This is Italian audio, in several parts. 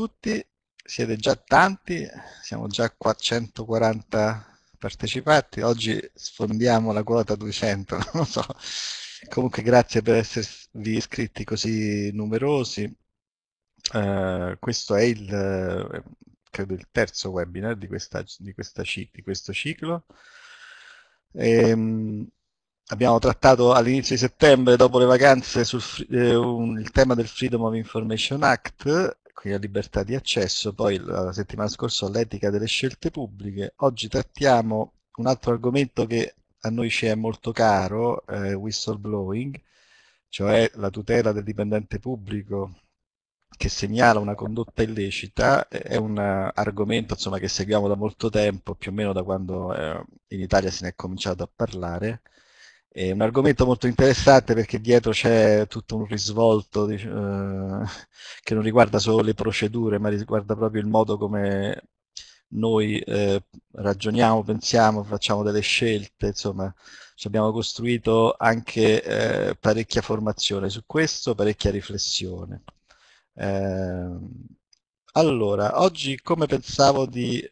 tutti, siete già certo. tanti, siamo già 440 partecipanti, oggi sfondiamo la quota 200, non so. Comunque grazie per esservi iscritti così numerosi. Uh, questo è il, eh, credo, il terzo webinar di, questa, di, questa, di questo ciclo. E, ehm, abbiamo trattato all'inizio di settembre, dopo le vacanze, sul, eh, un, il tema del Freedom of Information Act la libertà di accesso, poi la settimana scorsa l'etica delle scelte pubbliche, oggi trattiamo un altro argomento che a noi ci è molto caro, eh, whistleblowing, cioè la tutela del dipendente pubblico che segnala una condotta illecita, eh, è un eh, argomento insomma, che seguiamo da molto tempo, più o meno da quando eh, in Italia se ne è cominciato a parlare, eh, È un argomento molto interessante perché dietro c'è tutto un risvolto eh, che non riguarda solo le procedure, ma riguarda proprio il modo come noi eh, ragioniamo, pensiamo, facciamo delle scelte, insomma ci abbiamo costruito anche eh, parecchia formazione su questo, parecchia riflessione. Ehm, allora, oggi come pensavo di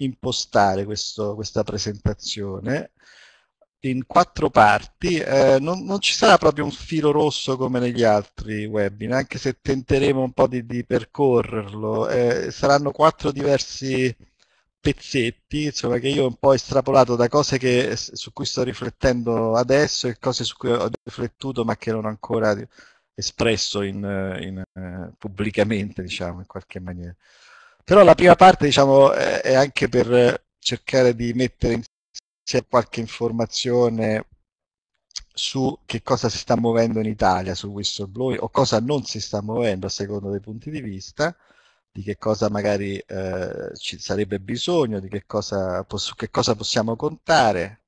impostare questo, questa presentazione? in quattro parti, eh, non, non, ci sarà proprio un filo rosso come negli altri webinar, anche se tenteremo un po' di, di percorrerlo, eh, saranno quattro diversi pezzetti, insomma, che io ho un po' estrapolato da cose che, su cui sto riflettendo adesso e cose su cui ho riflettuto ma che non ho ancora espresso in, in, eh, pubblicamente, diciamo, in qualche maniera. Però la prima parte, diciamo, eh, è anche per cercare di mettere c'è qualche informazione su che cosa si sta muovendo in Italia su whistleblowing o cosa non si sta muovendo a secondo dei punti di vista, di che cosa magari eh, ci sarebbe bisogno, di che cosa, su che cosa possiamo contare.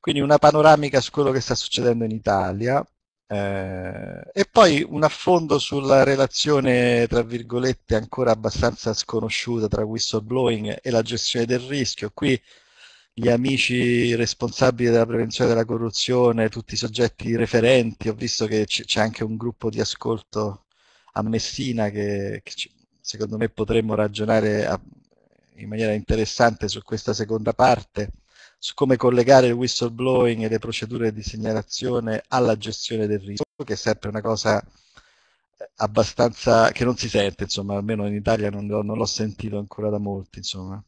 Quindi una panoramica su quello che sta succedendo in Italia eh, e poi un affondo sulla relazione, tra virgolette, ancora abbastanza sconosciuta tra whistleblowing e la gestione del rischio. Qui gli amici responsabili della prevenzione della corruzione, tutti i soggetti referenti, ho visto che c- c'è anche un gruppo di ascolto a Messina che, che c- secondo me potremmo ragionare a, in maniera interessante su questa seconda parte, su come collegare il whistleblowing e le procedure di segnalazione alla gestione del rischio, che è sempre una cosa eh, abbastanza che non si sente, insomma, almeno in Italia non, non l'ho sentito ancora da molti, insomma.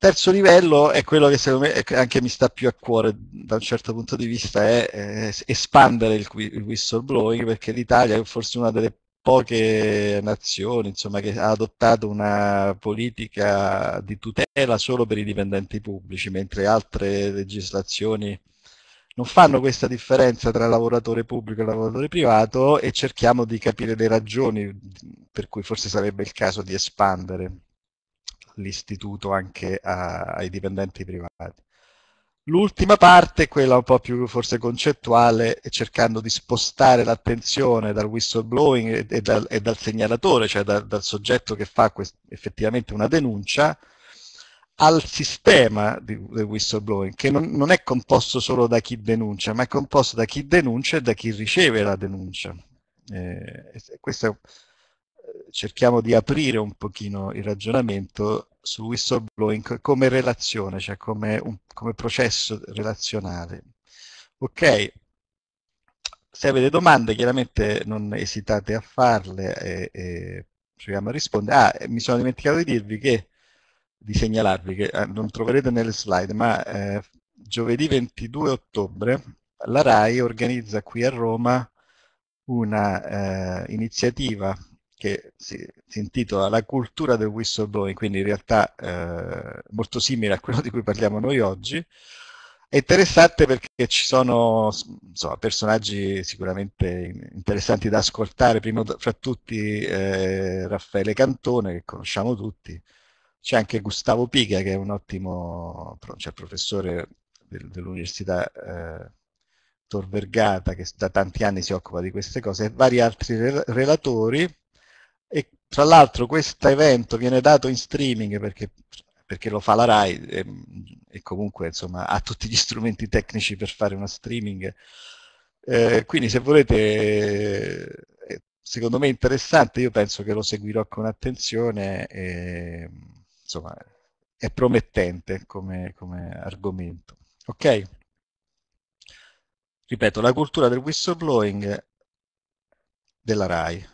Terzo livello è quello che secondo me anche mi sta più a cuore da un certo punto di vista, è, espandere il, il whistleblowing, perché l'Italia è forse una delle poche nazioni insomma, che ha adottato una politica di tutela solo per i dipendenti pubblici, mentre altre legislazioni non fanno questa differenza tra lavoratore pubblico e lavoratore privato e cerchiamo di capire le ragioni per cui forse sarebbe il caso di espandere l'istituto anche a, ai dipendenti privati. L'ultima parte è quella un po' più forse concettuale, cercando di spostare l'attenzione dal whistleblowing e, e, dal, e dal, segnalatore, cioè da, dal soggetto che fa effettivamente una denuncia, al sistema del whistleblowing, che non, non, è composto solo da chi denuncia, ma è composto da chi denuncia e da chi riceve la denuncia. Eh, questo è cerchiamo di aprire un pochino il ragionamento su whistleblowing come relazione, cioè come, un, come processo relazionale. Ok, se avete domande chiaramente non esitate a farle e, e proviamo a rispondere. Ah, mi sono dimenticato di dirvi che, di segnalarvi che eh, non troverete nelle slide, ma eh, giovedì 22 ottobre la RAI organizza qui a Roma una eh, iniziativa che si, si, intitola La cultura del whistleblowing, quindi in realtà eh, molto simile a quello di cui parliamo noi oggi. È interessante perché ci sono insomma, personaggi sicuramente interessanti da ascoltare, prima fra tutti eh, Raffaele Cantone, che conosciamo tutti, c'è anche Gustavo Pica, che è un ottimo cioè, professore del, dell'Università eh, Tor Vergata, che da tanti anni si occupa di queste cose, e vari altri re relatori tra l'altro questo evento viene dato in streaming perché, perché lo fa la RAI e, e comunque insomma, ha tutti gli strumenti tecnici per fare uno streaming. Eh, quindi se volete, eh, secondo me è interessante, io penso che lo seguirò con attenzione. E, insomma, è promettente come, come argomento. Ok? Ripeto, la cultura del whistleblowing della RAI.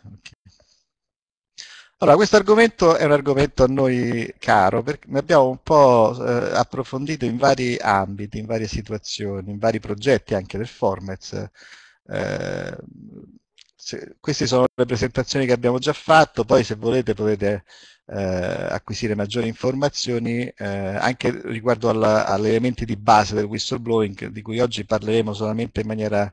Allora, questo argomento è un argomento a noi caro, perché ne abbiamo un po' eh, approfondito in vari ambiti, in varie situazioni, in vari progetti anche del Formez. Eh, se, queste sono le presentazioni che abbiamo già fatto, poi se volete potete eh, acquisire maggiori informazioni eh, anche riguardo alla, agli elementi di base del whistleblowing, di cui oggi parleremo solamente in maniera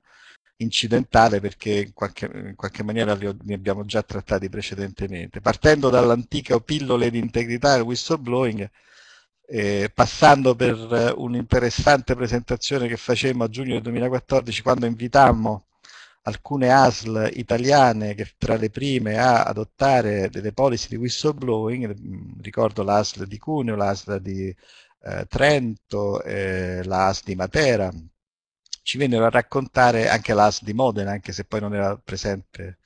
incidentale perché in qualche, in qualche maniera li, li, abbiamo già trattati precedentemente. Partendo dall'antica pillole di integrità del whistleblowing, eh, passando per eh, un'interessante presentazione che facemmo a giugno del 2014 quando invitammo alcune ASL italiane che tra le prime a adottare delle policy di whistleblowing, mm, ricordo l'ASL di Cuneo, l'ASL di eh, Trento, eh, l'ASL di Matera, ci vennero a raccontare anche l'AS di Modena, anche se poi non era presente,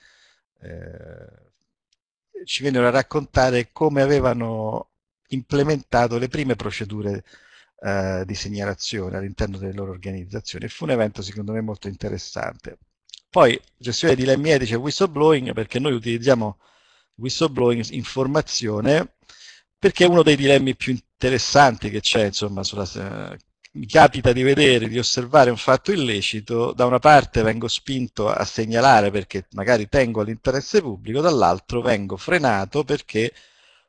eh, ci vennero a raccontare come avevano implementato le prime procedure eh, di segnalazione all'interno delle loro organizzazioni. Fu un evento secondo me molto interessante. Poi gestione di LME dice whistleblowing perché noi utilizziamo whistleblowing informazione perché è uno dei dilemmi più interessanti che c'è insomma sulla, eh, mi capita di vedere, di osservare un fatto illecito, da una parte vengo spinto a segnalare perché magari tengo all'interesse pubblico, dall'altro vengo frenato perché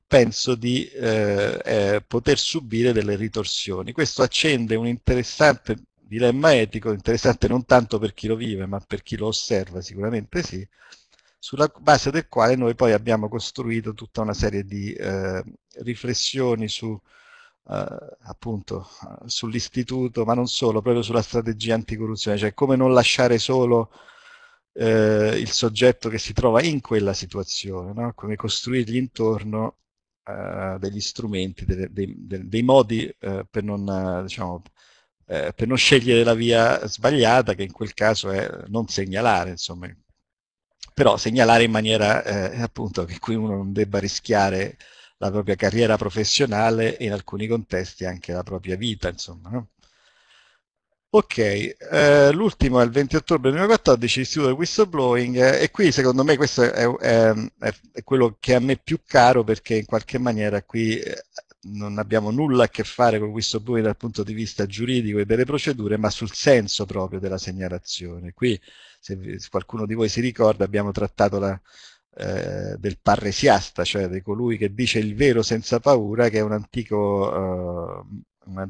penso di eh, eh, poter subire delle ritorsioni. Questo accende un interessante dilemma etico, interessante non tanto per chi lo vive, ma per chi lo osserva sicuramente sì, sulla base del quale noi poi abbiamo costruito tutta una serie di eh, riflessioni su eh, appunto eh, sull'istituto, ma non solo, proprio sulla strategia anticorruzione, cioè come non lasciare solo eh, il soggetto che si trova in quella situazione, no? come costruirgli intorno eh, degli strumenti, dei, dei, dei modi eh, per, non, eh, diciamo, per, non, scegliere la via sbagliata, che in quel caso è non segnalare, insomma. però segnalare in maniera appunto che qui uno non debba rischiare la propria carriera professionale e in alcuni contesti anche la propria vita, insomma. No? Ok, eh, l'ultimo è il 20 ottobre 2014, istituto del whistleblowing, eh, e qui secondo me questo è, è, è, quello che a me è più caro perché in qualche maniera qui eh, non abbiamo nulla a che fare con il whistleblowing dal punto di vista giuridico e delle procedure, ma sul senso proprio della segnalazione. Qui, se qualcuno di voi si ricorda, abbiamo trattato la, eh, del parresiasta, cioè di colui che dice il vero senza paura, che è eh, un'antica un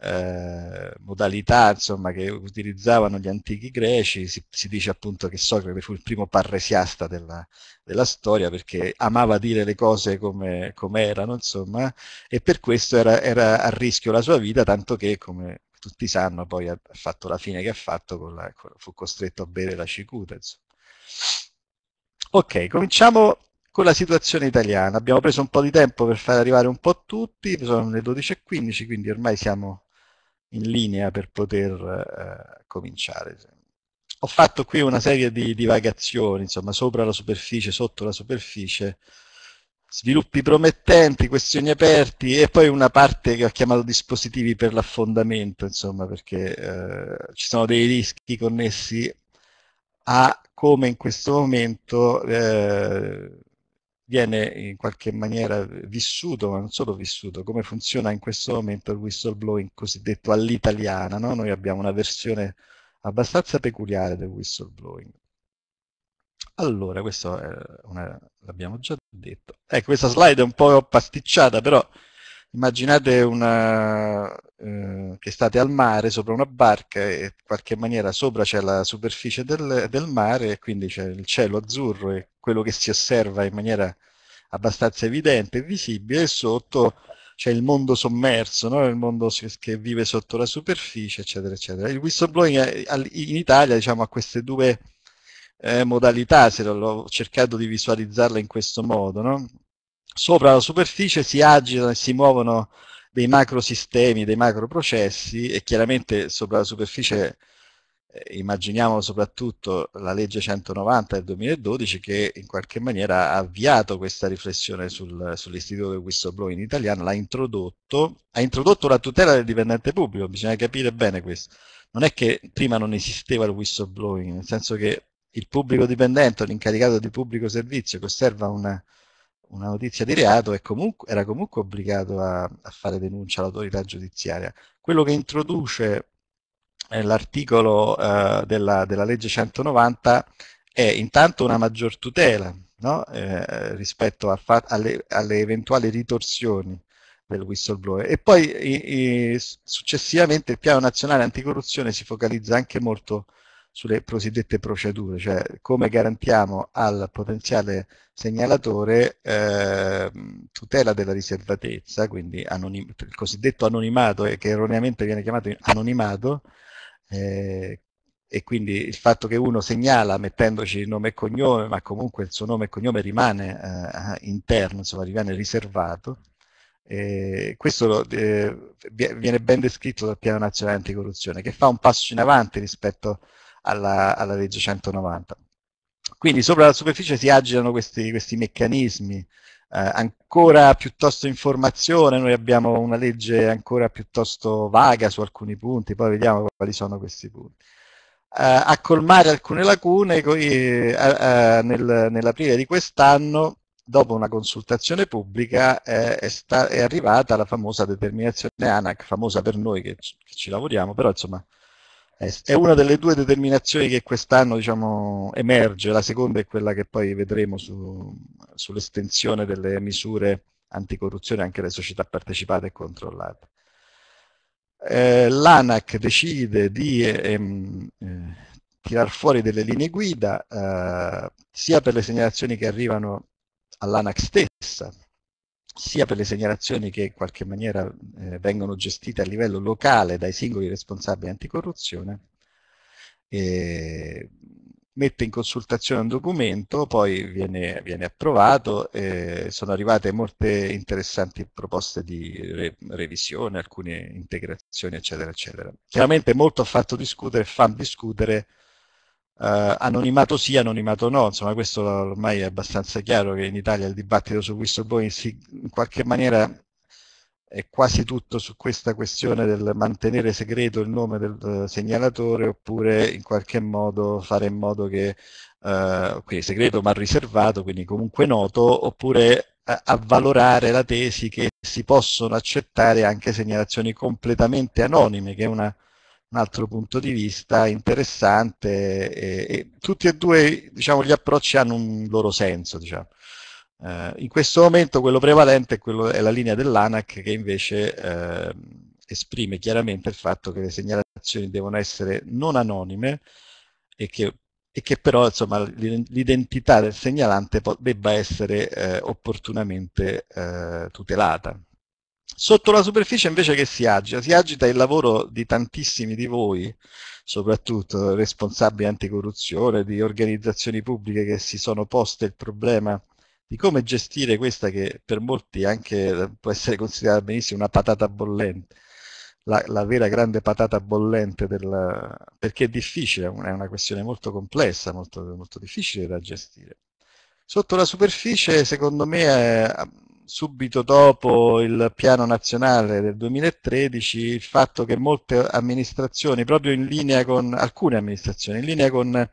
eh, modalità insomma, che utilizzavano gli antichi greci, si, si, dice appunto che Socrate fu il primo parresiasta della, della storia perché amava dire le cose come, come erano, insomma, e per questo era, era a rischio la sua vita, tanto che, come tutti sanno, poi ha fatto la fine che ha fatto, la, fu costretto a bere la cicuta. Insomma. Ok, cominciamo con la situazione italiana. Abbiamo preso un po' di tempo per far arrivare un po' tutti, sono le 12.15, quindi ormai siamo in linea per poter eh, cominciare. Ho fatto qui una serie di divagazioni, insomma, sopra la superficie, sotto la superficie, sviluppi promettenti, questioni aperti e poi una parte che ho chiamato dispositivi per l'affondamento, insomma, perché eh, ci sono dei rischi connessi a come in questo momento eh, viene in qualche maniera vissuto, ma non solo vissuto, come funziona in questo momento il whistleblowing cosiddetto all'italiana. No? Noi abbiamo una versione abbastanza peculiare del whistleblowing. Allora, questo eh, l'abbiamo già detto. Ecco, questa slide è un po' pasticciata, però immaginate una, eh, che state al mare sopra una barca e in qualche maniera sopra c'è la superficie del, del mare e quindi c'è il cielo azzurro e quello che si osserva in maniera abbastanza evidente e visibile e sotto c'è il mondo sommerso, no? il mondo che vive sotto la superficie, eccetera, eccetera. Il whistleblowing eh, in Italia diciamo, ha queste due eh, modalità, se l'ho cercato di visualizzarla in questo modo. No? sopra la superficie si agitano e si muovono dei macrosistemi, dei macroprocessi e chiaramente sopra la superficie eh, immaginiamo soprattutto la legge 190 del 2012 che in qualche maniera ha avviato questa riflessione sul, sull'istituto del whistleblowing italiano, l'ha introdotto, ha introdotto la tutela del dipendente pubblico, bisogna capire bene questo. Non è che prima non esisteva il whistleblowing, nel senso che il pubblico dipendente, l'incaricato di pubblico servizio che osserva una, una notizia di reato comunque, era comunque obbligato a, a fare denuncia all'autorità giudiziaria. Quello che introduce eh, l'articolo eh, della, della, legge 190 è intanto una maggior tutela no? eh, rispetto alle, alle, eventuali ritorsioni del whistleblower e poi i, i, successivamente il piano nazionale anticorruzione si focalizza anche molto sulle cosiddette procedure, cioè come garantiamo al potenziale segnalatore eh, tutela della riservatezza, quindi il cosiddetto anonimato, eh, che erroneamente viene chiamato anonimato, eh, e quindi il fatto che uno segnala mettendoci nome e cognome, ma comunque il suo nome e cognome rimane eh, interno, insomma rimane riservato. Eh, questo eh, viene ben descritto dal piano nazionale anticorruzione, che fa un passo in avanti rispetto a alla, alla legge 190. Quindi sopra la superficie si agitano questi, questi meccanismi, eh, ancora piuttosto informazione, noi abbiamo una legge ancora piuttosto vaga su alcuni punti, poi vediamo quali sono questi punti. Eh, a colmare alcune lacune eh, eh, nel, nell'aprile di quest'anno, dopo una consultazione pubblica, è, sta, è, arrivata la famosa determinazione ANAC, famosa per noi che, che ci lavoriamo, però insomma eh, è una delle due determinazioni che quest'anno diciamo, emerge, la seconda è quella che poi vedremo su, sull'estensione delle misure anticorruzione anche alle società partecipate e controllate. Eh, L'ANAC decide di ehm, eh, tirar fuori delle linee guida eh, sia per le segnalazioni che arrivano all'ANAC stessa, sia per le segnalazioni che in qualche maniera eh, vengono gestite a livello locale dai singoli responsabili anticorruzione, eh, mette in consultazione un documento, poi viene, viene approvato, eh, sono arrivate molte interessanti proposte di re, revisione, alcune integrazioni, eccetera, eccetera. Chiaramente molto ha fatto discutere, fa discutere eh, anonimato sì, anonimato no, insomma questo ormai è abbastanza chiaro che in Italia il dibattito su whistleblowing si, in qualche maniera è quasi tutto su questa questione del mantenere segreto il nome del eh, segnalatore oppure in qualche modo fare in modo che eh, quindi segreto ma riservato, quindi comunque noto, oppure eh, avvalorare la tesi che si possono accettare anche segnalazioni completamente anonime, che è una un altro punto di vista interessante e, e tutti e due diciamo, gli approcci hanno un loro senso. Diciamo. Eh, in questo momento quello prevalente è, quello, è la linea dell'ANAC che invece eh, esprime chiaramente il fatto che le segnalazioni devono essere non anonime e che, e che però l'identità del segnalante debba essere eh, opportunamente eh, tutelata. Sotto la superficie invece che si agita? Si agita il lavoro di tantissimi di voi, soprattutto responsabili anticorruzione, di organizzazioni pubbliche che si sono poste il problema di come gestire questa che per molti anche può essere considerata benissimo una patata bollente, la, la vera grande patata bollente, della, perché è difficile, è una questione molto complessa, molto, molto difficile da gestire. Sotto la superficie, secondo me, subito dopo il piano nazionale del 2013 il fatto che molte amministrazioni, proprio in linea con alcune amministrazioni, in linea con,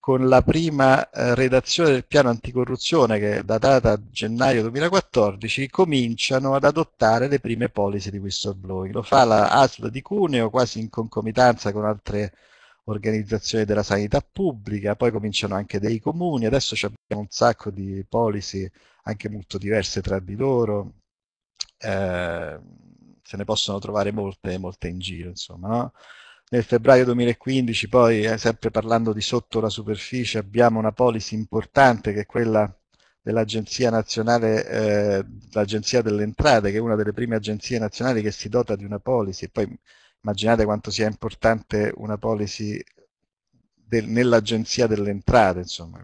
con la prima eh, redazione del piano anticorruzione che è datata a gennaio 2014, cominciano ad adottare le prime polisi di whistleblowing. Lo fa la ASL di Cuneo quasi in concomitanza con altre amministrazioni organizzazione della sanità pubblica, poi cominciano anche dei comuni, adesso abbiamo un sacco di policy anche molto diverse tra di loro, eh, se ne possono trovare molte, molte in giro, insomma, no? Nel febbraio 2015 poi, eh, sempre parlando di sotto la superficie, abbiamo una policy importante che è quella dell'Agenzia Nazionale, eh, l'Agenzia delle Entrate, che è una delle prime agenzie nazionali che si dota di una policy, e poi immaginate quanto sia importante una policy del, nell'agenzia delle entrate, insomma,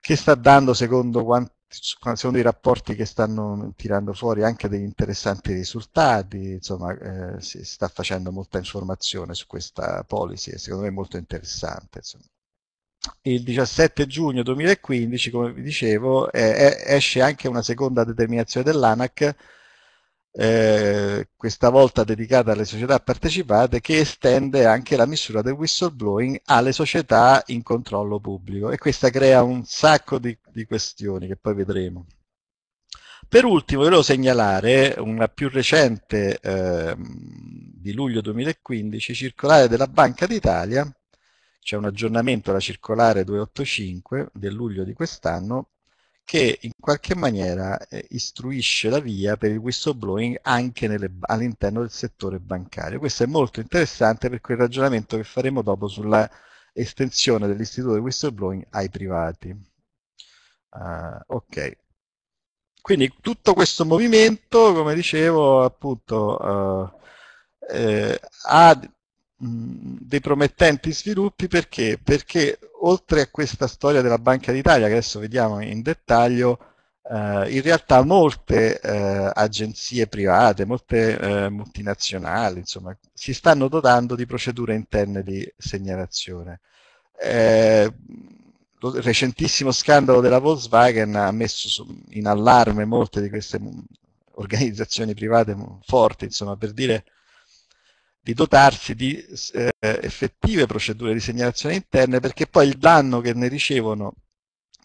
che sta dando secondo, quanti, secondo, i rapporti che stanno tirando fuori anche degli interessanti risultati, insomma, eh, si sta facendo molta informazione su questa policy e secondo me è molto interessante. Insomma. Il 17 giugno 2015, come vi dicevo, eh, eh, esce anche una seconda determinazione dell'ANAC eh, questa volta dedicata alle società partecipate, che estende anche la misura del whistleblowing alle società in controllo pubblico e questa crea un sacco di, di questioni che poi vedremo. Per ultimo volevo segnalare una più recente eh, di luglio 2015 circolare della Banca d'Italia, c'è un aggiornamento alla circolare 285 del luglio di quest'anno, che in qualche maniera eh, istruisce la via per il whistleblowing anche all'interno del settore bancario. Questo è molto interessante per quel ragionamento che faremo dopo sulla estensione dell'istituto del whistleblowing ai privati. Uh, ok. Quindi tutto questo movimento, come dicevo, appunto, uh, eh, ha mh, dei promettenti sviluppi perché? Perché oltre a questa storia della Banca d'Italia, che adesso vediamo in dettaglio, eh, in realtà molte eh, agenzie private, molte eh, multinazionali, insomma, si stanno dotando di procedure interne di segnalazione. il eh, recentissimo scandalo della Volkswagen ha messo in allarme molte di queste organizzazioni private forti, insomma, per dire di dotarsi di eh, effettive procedure di segnalazione interne perché poi il danno che ne ricevono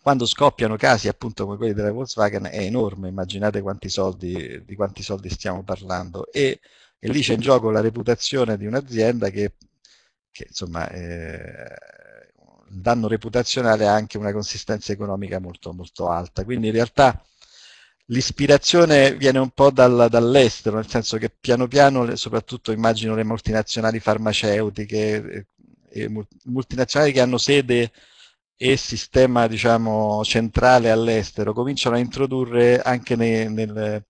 quando scoppiano casi appunto come quelli della Volkswagen è enorme, immaginate quanti soldi, di quanti soldi stiamo parlando e, e lì c'è in gioco la reputazione di un'azienda che, che, insomma eh, il danno reputazionale ha anche una consistenza economica molto, molto alta, quindi in realtà l'ispirazione viene un po' dal, dall'estero, nel senso che piano piano, soprattutto immagino le multinazionali farmaceutiche, eh, multinazionali che hanno sede e sistema diciamo, centrale all'estero, cominciano a introdurre anche nei, nel,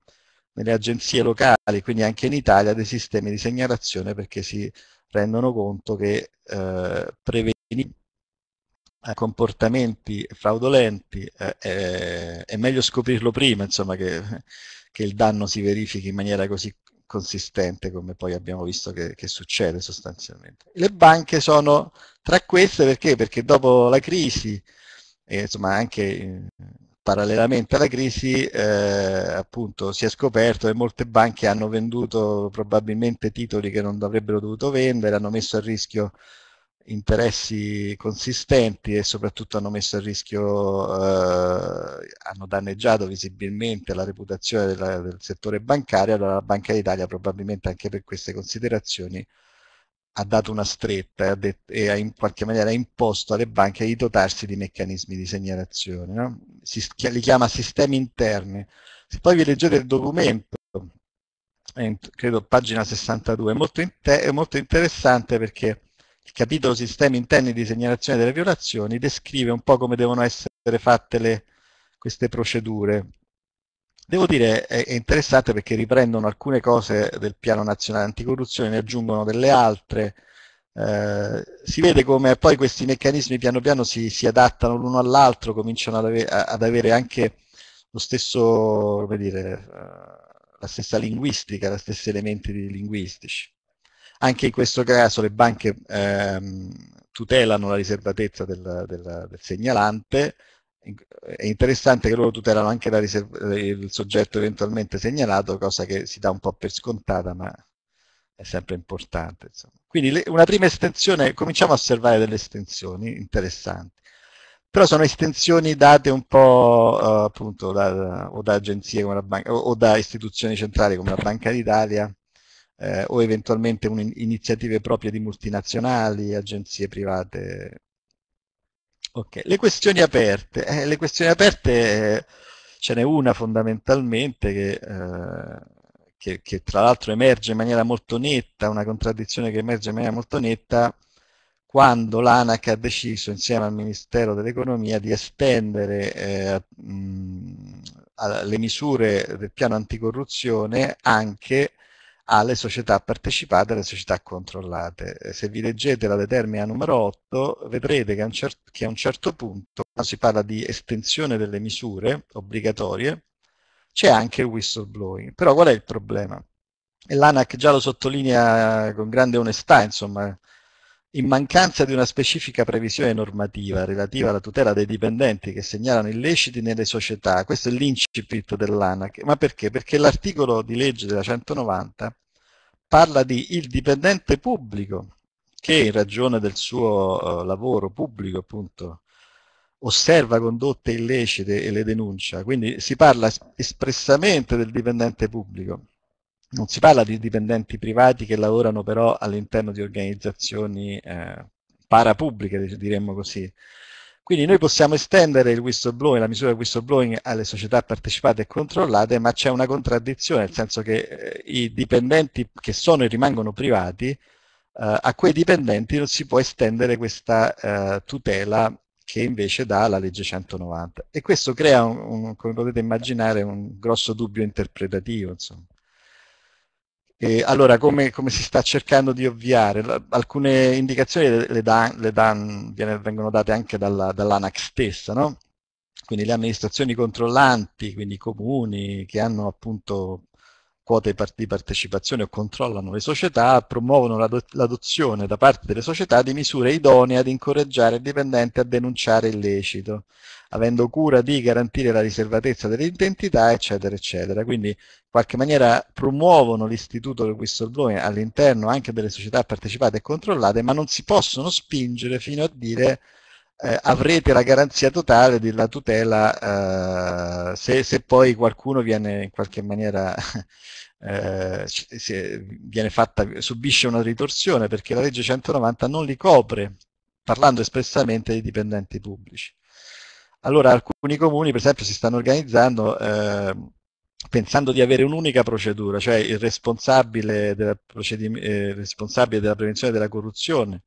nelle agenzie locali, quindi anche in Italia, dei sistemi di segnalazione perché si rendono conto che eh, prevenire eh, comportamenti fraudolenti eh, eh, è meglio scoprirlo prima insomma, che, che, il danno si verifichi in maniera così consistente come poi abbiamo visto che, che succede sostanzialmente. Le banche sono tra queste perché? Perché dopo la crisi, e insomma anche eh, parallelamente alla crisi, eh, appunto si è scoperto che molte banche hanno venduto probabilmente titoli che non avrebbero dovuto vendere, hanno messo a rischio interessi consistenti e soprattutto hanno messo a rischio, eh, hanno danneggiato visibilmente la reputazione della, del settore bancario, allora la Banca d'Italia probabilmente anche per queste considerazioni ha dato una stretta e ha, detto, e ha in qualche maniera imposto alle banche di dotarsi di meccanismi di segnalazione, no? si, li chiama sistemi interni. Se poi vi leggete il documento, credo pagina 62, è molto, inter molto interessante perché il capitolo Sistemi interni di segnalazione delle violazioni descrive un po' come devono essere fatte le, queste procedure. Devo dire è, è interessante perché riprendono alcune cose del piano nazionale anticorruzione, ne aggiungono delle altre, eh, si vede come poi questi meccanismi piano piano si, si adattano l'uno all'altro, cominciano ad, ave ad, avere anche lo stesso, come dire, eh, la stessa linguistica, gli stessi elementi linguistici. Anche in questo caso le banche ehm, tutelano la riservatezza del, del, del, segnalante, è interessante che loro tutelano anche il soggetto eventualmente segnalato, cosa che si dà un po' per scontata, ma è sempre importante. Insomma. Quindi una prima estensione, cominciamo a osservare delle estensioni interessanti, però sono estensioni date un po' uh, appunto da, da, o da agenzie come la banca o, o da istituzioni centrali come la Banca d'Italia, eh, o eventualmente un, iniziative proprie di multinazionali, agenzie private. Ok, Le questioni aperte. Eh, le questioni aperte eh, ce n'è una fondamentalmente che, eh, che, che tra l'altro emerge in maniera molto netta, una contraddizione che emerge in maniera molto netta, quando l'ANAC ha deciso insieme al Ministero dell'Economia di estendere eh, mh, le misure del piano anticorruzione anche alle società partecipate e alle società controllate. Eh, se vi leggete la determina numero 8 vedrete che a un certo, che a un certo punto quando si parla di estensione delle misure obbligatorie c'è anche il whistleblowing. Però qual è il problema? l'ANAC già lo sottolinea con grande onestà, insomma, in mancanza di una specifica previsione normativa relativa alla tutela dei dipendenti che segnalano illeciti nelle società, questo è l'incipit dell'ANAC, ma perché? Perché l'articolo di legge della 190 parla di il dipendente pubblico che in ragione del suo uh, lavoro pubblico appunto osserva condotte illecite e le denuncia, quindi si parla espressamente del dipendente pubblico non si parla di dipendenti privati che lavorano però all'interno di organizzazioni eh, parapubbliche, diremmo così. Quindi noi possiamo estendere il whistleblowing, la misura del whistleblowing alle società partecipate e controllate, ma c'è una contraddizione, nel senso che eh, i dipendenti che sono e rimangono privati, eh, a quei dipendenti non si può estendere questa eh, tutela che invece dà la legge 190. E questo crea, un, un, come potete immaginare, un grosso dubbio interpretativo. Insomma. Eh, allora, come, come, si sta cercando di ovviare? La, alcune indicazioni le, le, dan, le vengono date anche dalla, dall'ANAC stessa, no? quindi le amministrazioni controllanti, quindi i comuni che hanno appunto quote di partecipazione o controllano le società, promuovono l'adozione da parte delle società di misure idonee ad incoraggiare il dipendente a denunciare illecito, avendo cura di garantire la riservatezza dell'identità, eccetera, eccetera. Quindi in qualche maniera promuovono l'istituto del whistleblowing all'interno anche delle società partecipate e controllate, ma non si possono spingere fino a dire eh, avrete la garanzia totale della tutela eh, se, se, poi qualcuno viene in qualche maniera eh, fatta, subisce una ritorsione perché la legge 190 non li copre parlando espressamente dei dipendenti pubblici. Allora alcuni comuni per esempio si stanno organizzando ehm, pensando di avere un'unica procedura, cioè il responsabile della, eh, responsabile della, prevenzione della corruzione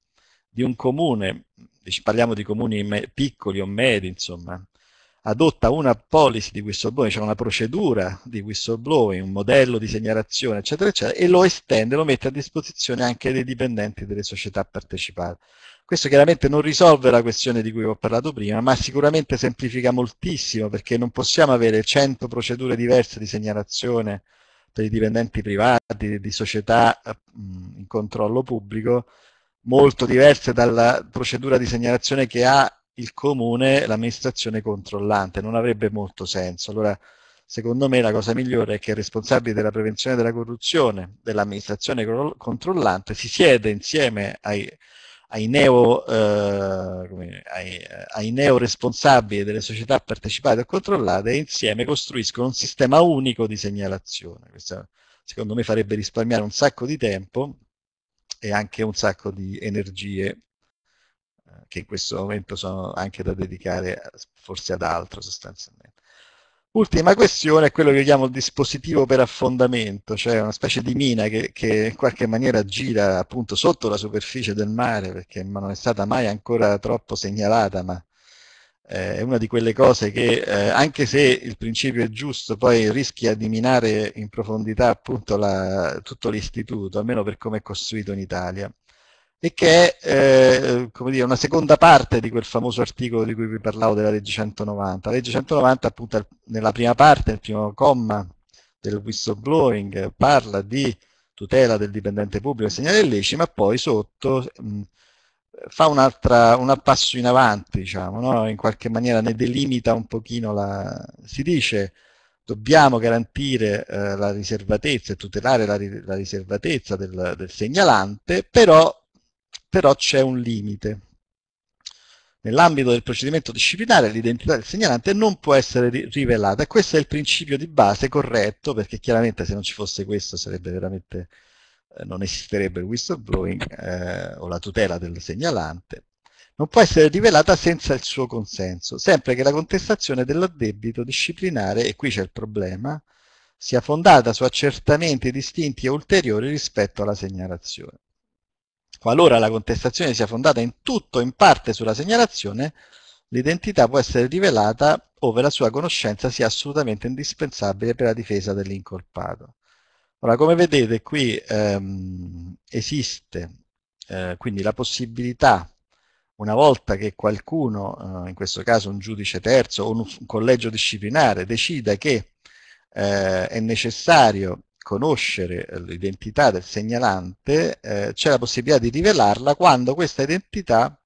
di un comune parliamo di comuni piccoli o medi, insomma, adotta una policy di whistleblowing, cioè una procedura di whistleblowing, un modello di segnalazione, eccetera, eccetera, e lo estende, lo mette a disposizione anche dei dipendenti delle società partecipate. Questo chiaramente non risolve la questione di cui ho parlato prima, ma sicuramente semplifica moltissimo, perché non possiamo avere 100 procedure diverse di segnalazione per i dipendenti privati, di società in controllo pubblico, molto diverse dalla procedura di segnalazione che ha il comune, l'amministrazione controllante, non avrebbe molto senso. Allora, secondo me la cosa migliore è che il responsabile della prevenzione della corruzione dell'amministrazione controllante si siede insieme ai, ai, neo, eh, ai, ai neo responsabili delle società partecipate o controllate e insieme costruiscono un sistema unico di segnalazione. Questo secondo me farebbe risparmiare un sacco di tempo e anche un sacco di energie eh, che in questo momento sono anche da dedicare eh, forse ad altro sostanzialmente. Ultima questione è quello che chiamo il dispositivo per affondamento, cioè una specie di mina che, che, in qualche maniera gira appunto sotto la superficie del mare perché non è stata mai ancora troppo segnalata, ma eh, è una di quelle cose che eh, anche se il principio è giusto poi rischia di minare in profondità appunto la, tutto l'istituto, almeno per come è costruito in Italia e che è eh, come dire, una seconda parte di quel famoso articolo di cui vi parlavo della legge 190. La legge 190 appunto nella prima parte, nel primo comma del whistleblowing parla di tutela del dipendente pubblico e segnale illecito, ma poi sotto mh, fa un, un passo in avanti, diciamo, no? in qualche maniera ne delimita un pochino la... si dice dobbiamo garantire eh, la riservatezza e tutelare la, la riservatezza del, del, segnalante, però, però c'è un limite. Nell'ambito del procedimento disciplinare l'identità del segnalante non può essere ri rivelata questo è il principio di base corretto perché chiaramente se non ci fosse questo sarebbe veramente eh, non esisterebbe il whistleblowing eh, o la tutela del segnalante, non può essere rivelata senza il suo consenso, sempre che la contestazione dell'addebito disciplinare, e qui c'è il problema, sia fondata su accertamenti distinti e ulteriori rispetto alla segnalazione. Qualora la contestazione sia fondata in tutto o in parte sulla segnalazione, l'identità può essere rivelata ove la sua conoscenza sia assolutamente indispensabile per la difesa dell'incolpato. Ora, come vedete qui ehm, esiste eh, quindi la possibilità, una volta che qualcuno, eh, in questo caso un giudice terzo o un, un collegio disciplinare, decida che eh, è necessario conoscere eh, l'identità del segnalante, eh, c'è la possibilità di rivelarla quando questa identità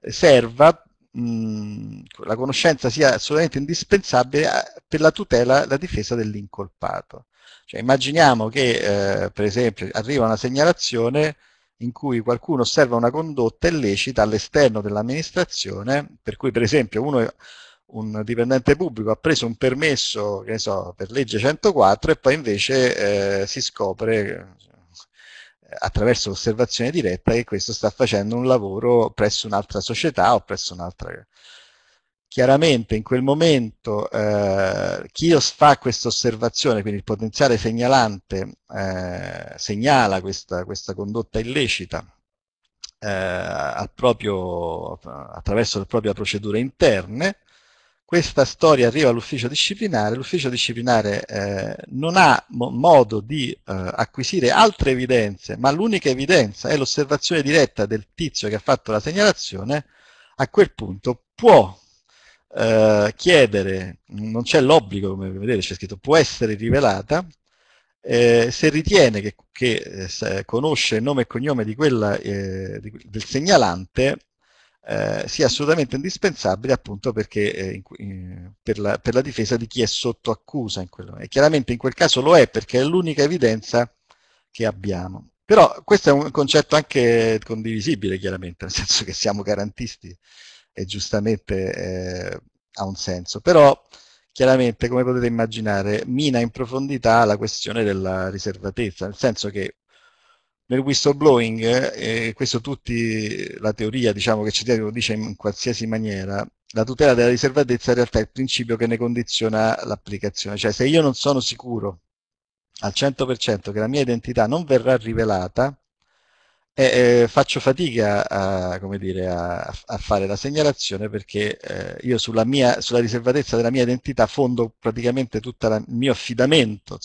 serva, mh, la conoscenza sia assolutamente indispensabile eh, per la tutela la difesa dell'incolpato. Cioè, immaginiamo che, eh, per esempio, arriva una segnalazione in cui qualcuno osserva una condotta illecita all'esterno dell'amministrazione, per cui per esempio uno, un dipendente pubblico ha preso un permesso so, per legge 104 e poi invece eh, si scopre eh, attraverso l'osservazione diretta che questo sta facendo un lavoro presso un'altra società o presso un'altra chiaramente in quel momento eh, chi fa questa osservazione, quindi il potenziale segnalante eh, segnala questa, questa, condotta illecita eh, proprio, attraverso le proprie procedure interne, questa storia arriva all'ufficio disciplinare, l'ufficio disciplinare eh, non ha mo modo di eh, acquisire altre evidenze, ma l'unica evidenza è l'osservazione diretta del tizio che ha fatto la segnalazione, a quel punto può eh, chiedere, non c'è l'obbligo, come vedete c'è scritto, può essere rivelata eh, se ritiene che, che eh, se conosce il nome e cognome di quella, eh, di, del segnalante eh, sia assolutamente indispensabile appunto perché, eh, in, per, la, per, la, difesa di chi è sotto accusa in quel, e chiaramente in quel caso lo è perché è l'unica evidenza che abbiamo però questo è un concetto anche condivisibile chiaramente nel senso che siamo garantisti e giustamente eh, ha un senso. Però chiaramente, come potete immaginare, mina in profondità la questione della riservatezza, nel senso che nel whistleblowing, eh, questo tutti, la teoria diciamo, che Cetiario lo dice in qualsiasi maniera, la tutela della riservatezza in realtà è il principio che ne condiziona l'applicazione, cioè se io non sono sicuro al 100% che la mia identità non verrà rivelata, eh, faccio fatica a, dire, a, a, fare la segnalazione perché eh, io sulla, mia, sulla, riservatezza della mia identità fondo praticamente tutto il mio affidamento.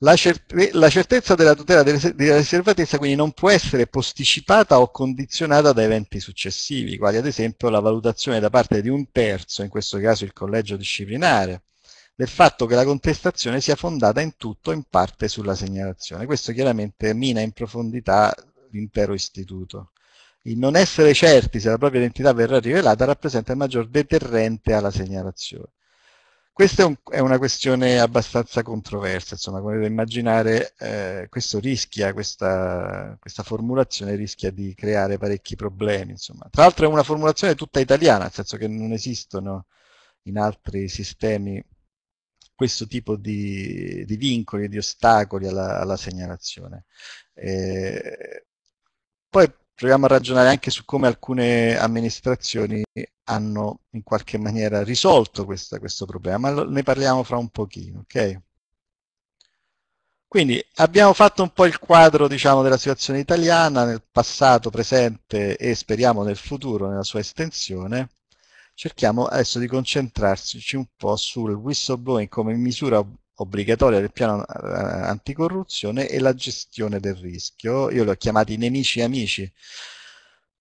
La, certe, la, certezza della tutela della riservatezza quindi non può essere posticipata o condizionata da eventi successivi, quali ad esempio la valutazione da parte di un terzo, in questo caso il collegio disciplinare, del fatto che la contestazione sia fondata in tutto o in parte sulla segnalazione. Questo chiaramente mina in profondità l'intero istituto. Il non essere certi se la propria identità verrà rivelata rappresenta il maggior deterrente alla segnalazione. Questa è, un, è una questione abbastanza controversa, insomma, come potete immaginare eh, rischia, questa, questa, formulazione rischia di creare parecchi problemi. Insomma. Tra l'altro è una formulazione tutta italiana, nel senso che non esistono in altri sistemi questo tipo di, di vincoli, di ostacoli alla, alla segnalazione. Eh, poi proviamo a ragionare anche su come alcune amministrazioni hanno in qualche maniera risolto questa, questo problema, ma ne parliamo fra un pochino, ok? Quindi abbiamo fatto un po' il quadro diciamo, della situazione italiana nel passato, presente e speriamo nel futuro nella sua estensione cerchiamo adesso di concentrarci un po' sul whistleblowing come misura obbligatoria del piano eh, anticorruzione e la gestione del rischio. Io li ho chiamati nemici e amici,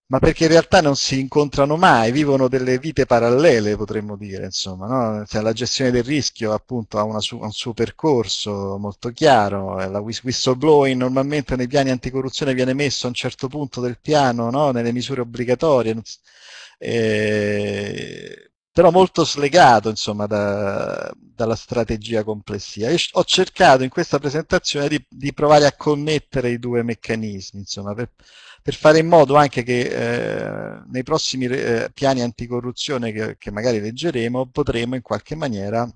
ma perché in realtà non si incontrano mai, vivono delle vite parallele, potremmo dire, insomma, no? cioè, la gestione del rischio appunto ha su un suo percorso molto chiaro, la whistleblowing normalmente nei piani anticorruzione viene messo a un certo punto del piano, no? nelle misure obbligatorie, eh, però molto slegato insomma, da, dalla strategia complessiva. Io ho cercato in questa presentazione di, di, provare a connettere i due meccanismi, insomma, per, per fare in modo anche che eh, nei prossimi eh, piani anticorruzione che, che magari leggeremo potremo in qualche maniera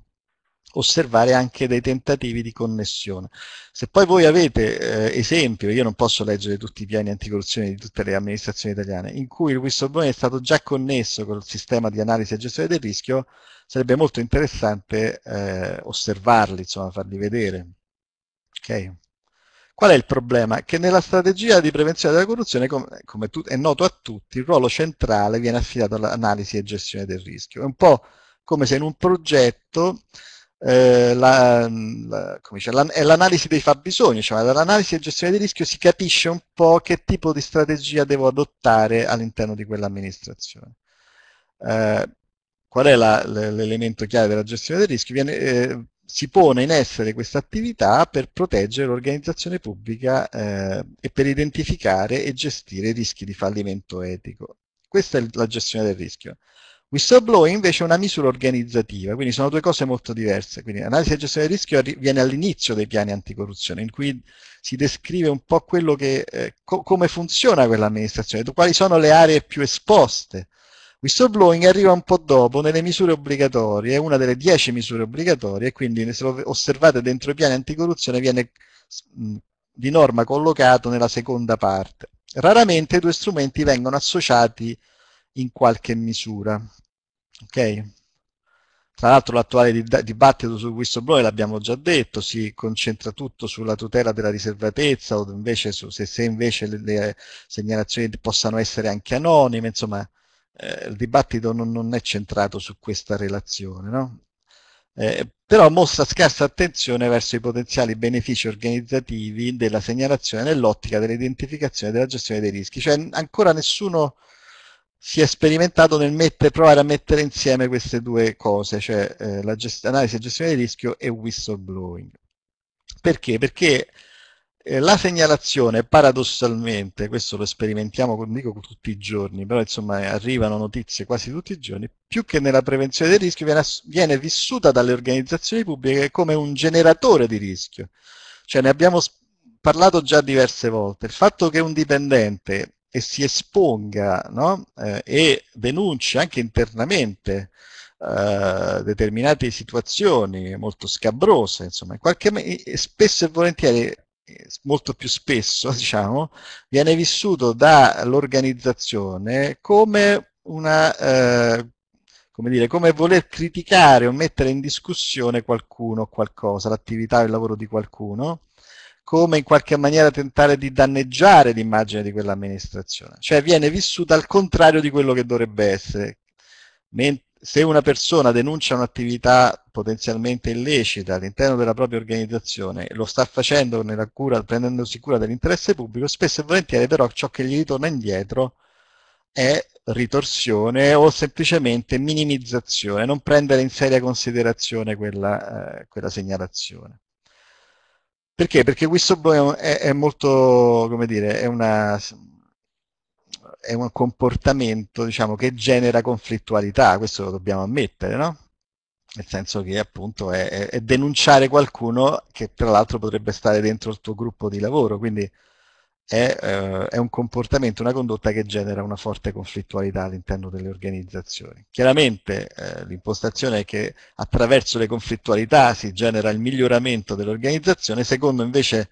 osservare anche dei tentativi di connessione. Se poi voi avete eh, esempio, io non posso leggere tutti i piani anticorruzione di tutte le amministrazioni italiane, in cui il whistleblower è stato già connesso col sistema di analisi e gestione del rischio, sarebbe molto interessante eh, osservarli, insomma, farli vedere. Okay. Qual è il problema? Che nella strategia di prevenzione della corruzione, com come è noto a tutti, il ruolo centrale viene affidato all'analisi e gestione del rischio. È un po' come se in un progetto eh, la, la, dice, la, è l'analisi dei fabbisogni, cioè dall'analisi e gestione di rischio si capisce un po' che tipo di strategia devo adottare all'interno di quell'amministrazione. Eh, qual è l'elemento chiave della gestione dei rischi? Viene, eh, si pone in essere questa attività per proteggere l'organizzazione pubblica eh, e per identificare e gestire i rischi di fallimento etico. Questa è la gestione del rischio. Whistleblowing invece è una misura organizzativa, quindi sono due cose molto diverse. Quindi l'analisi e gestione del rischio viene all'inizio dei piani anticorruzione, in cui si descrive un po' quello che, eh, co come funziona quell'amministrazione, quali sono le aree più esposte. Whistleblowing arriva un po' dopo nelle misure obbligatorie, è una delle dieci misure obbligatorie, quindi se lo osservate dentro i piani anticorruzione viene di norma collocato nella seconda parte. Raramente i due strumenti vengono associati in qualche misura. Ok? Tra l'altro l'attuale dibattito su whistleblower, l'abbiamo già detto, si concentra tutto sulla tutela della riservatezza o invece su, se, se, invece le, le, segnalazioni possano essere anche anonime, insomma eh, il dibattito non, non, è centrato su questa relazione. No? Eh, però mostra scarsa attenzione verso i potenziali benefici organizzativi della segnalazione nell'ottica dell'identificazione e della gestione dei rischi. Cioè ancora nessuno si è sperimentato nel mette, provare a mettere insieme queste due cose, cioè eh, la gest- analisi e gestione del rischio e whistleblowing. Perché? Perché eh, la segnalazione paradossalmente, questo lo sperimentiamo con, dico, tutti i giorni, però insomma arrivano notizie quasi tutti i giorni, più che nella prevenzione del rischio viene, viene vissuta dalle organizzazioni pubbliche come un generatore di rischio. Cioè ne abbiamo parlato già diverse volte, il fatto che un dipendente e si esponga no? eh, e denunci anche internamente eh, determinate situazioni molto scabrose, insomma, qualche, spesso e volentieri molto più spesso, diciamo, viene vissuto dall'organizzazione come una eh, come dire, come voler criticare o mettere in discussione qualcuno o qualcosa, l'attività o il lavoro di qualcuno, come in qualche maniera tentare di danneggiare l'immagine di quell'amministrazione, cioè viene vissuta al contrario di quello che dovrebbe essere. Se una persona denuncia un'attività potenzialmente illecita all'interno della propria organizzazione e lo sta facendo cura, prendendosi cura dell'interesse pubblico, spesso e volentieri però ciò che gli ritorna indietro è ritorsione o semplicemente minimizzazione, non prendere in seria considerazione quella, eh, quella segnalazione. Perché? Perché whistleblower è, è molto, come dire, è, una, è un comportamento diciamo, che genera conflittualità, questo lo dobbiamo ammettere, no? nel senso che appunto è, è, denunciare qualcuno che tra l'altro potrebbe stare dentro il tuo gruppo di lavoro, quindi è, eh, è, un comportamento, una condotta che genera una forte conflittualità all'interno delle organizzazioni. Chiaramente eh, l'impostazione è che attraverso le conflittualità si genera il miglioramento dell'organizzazione, secondo invece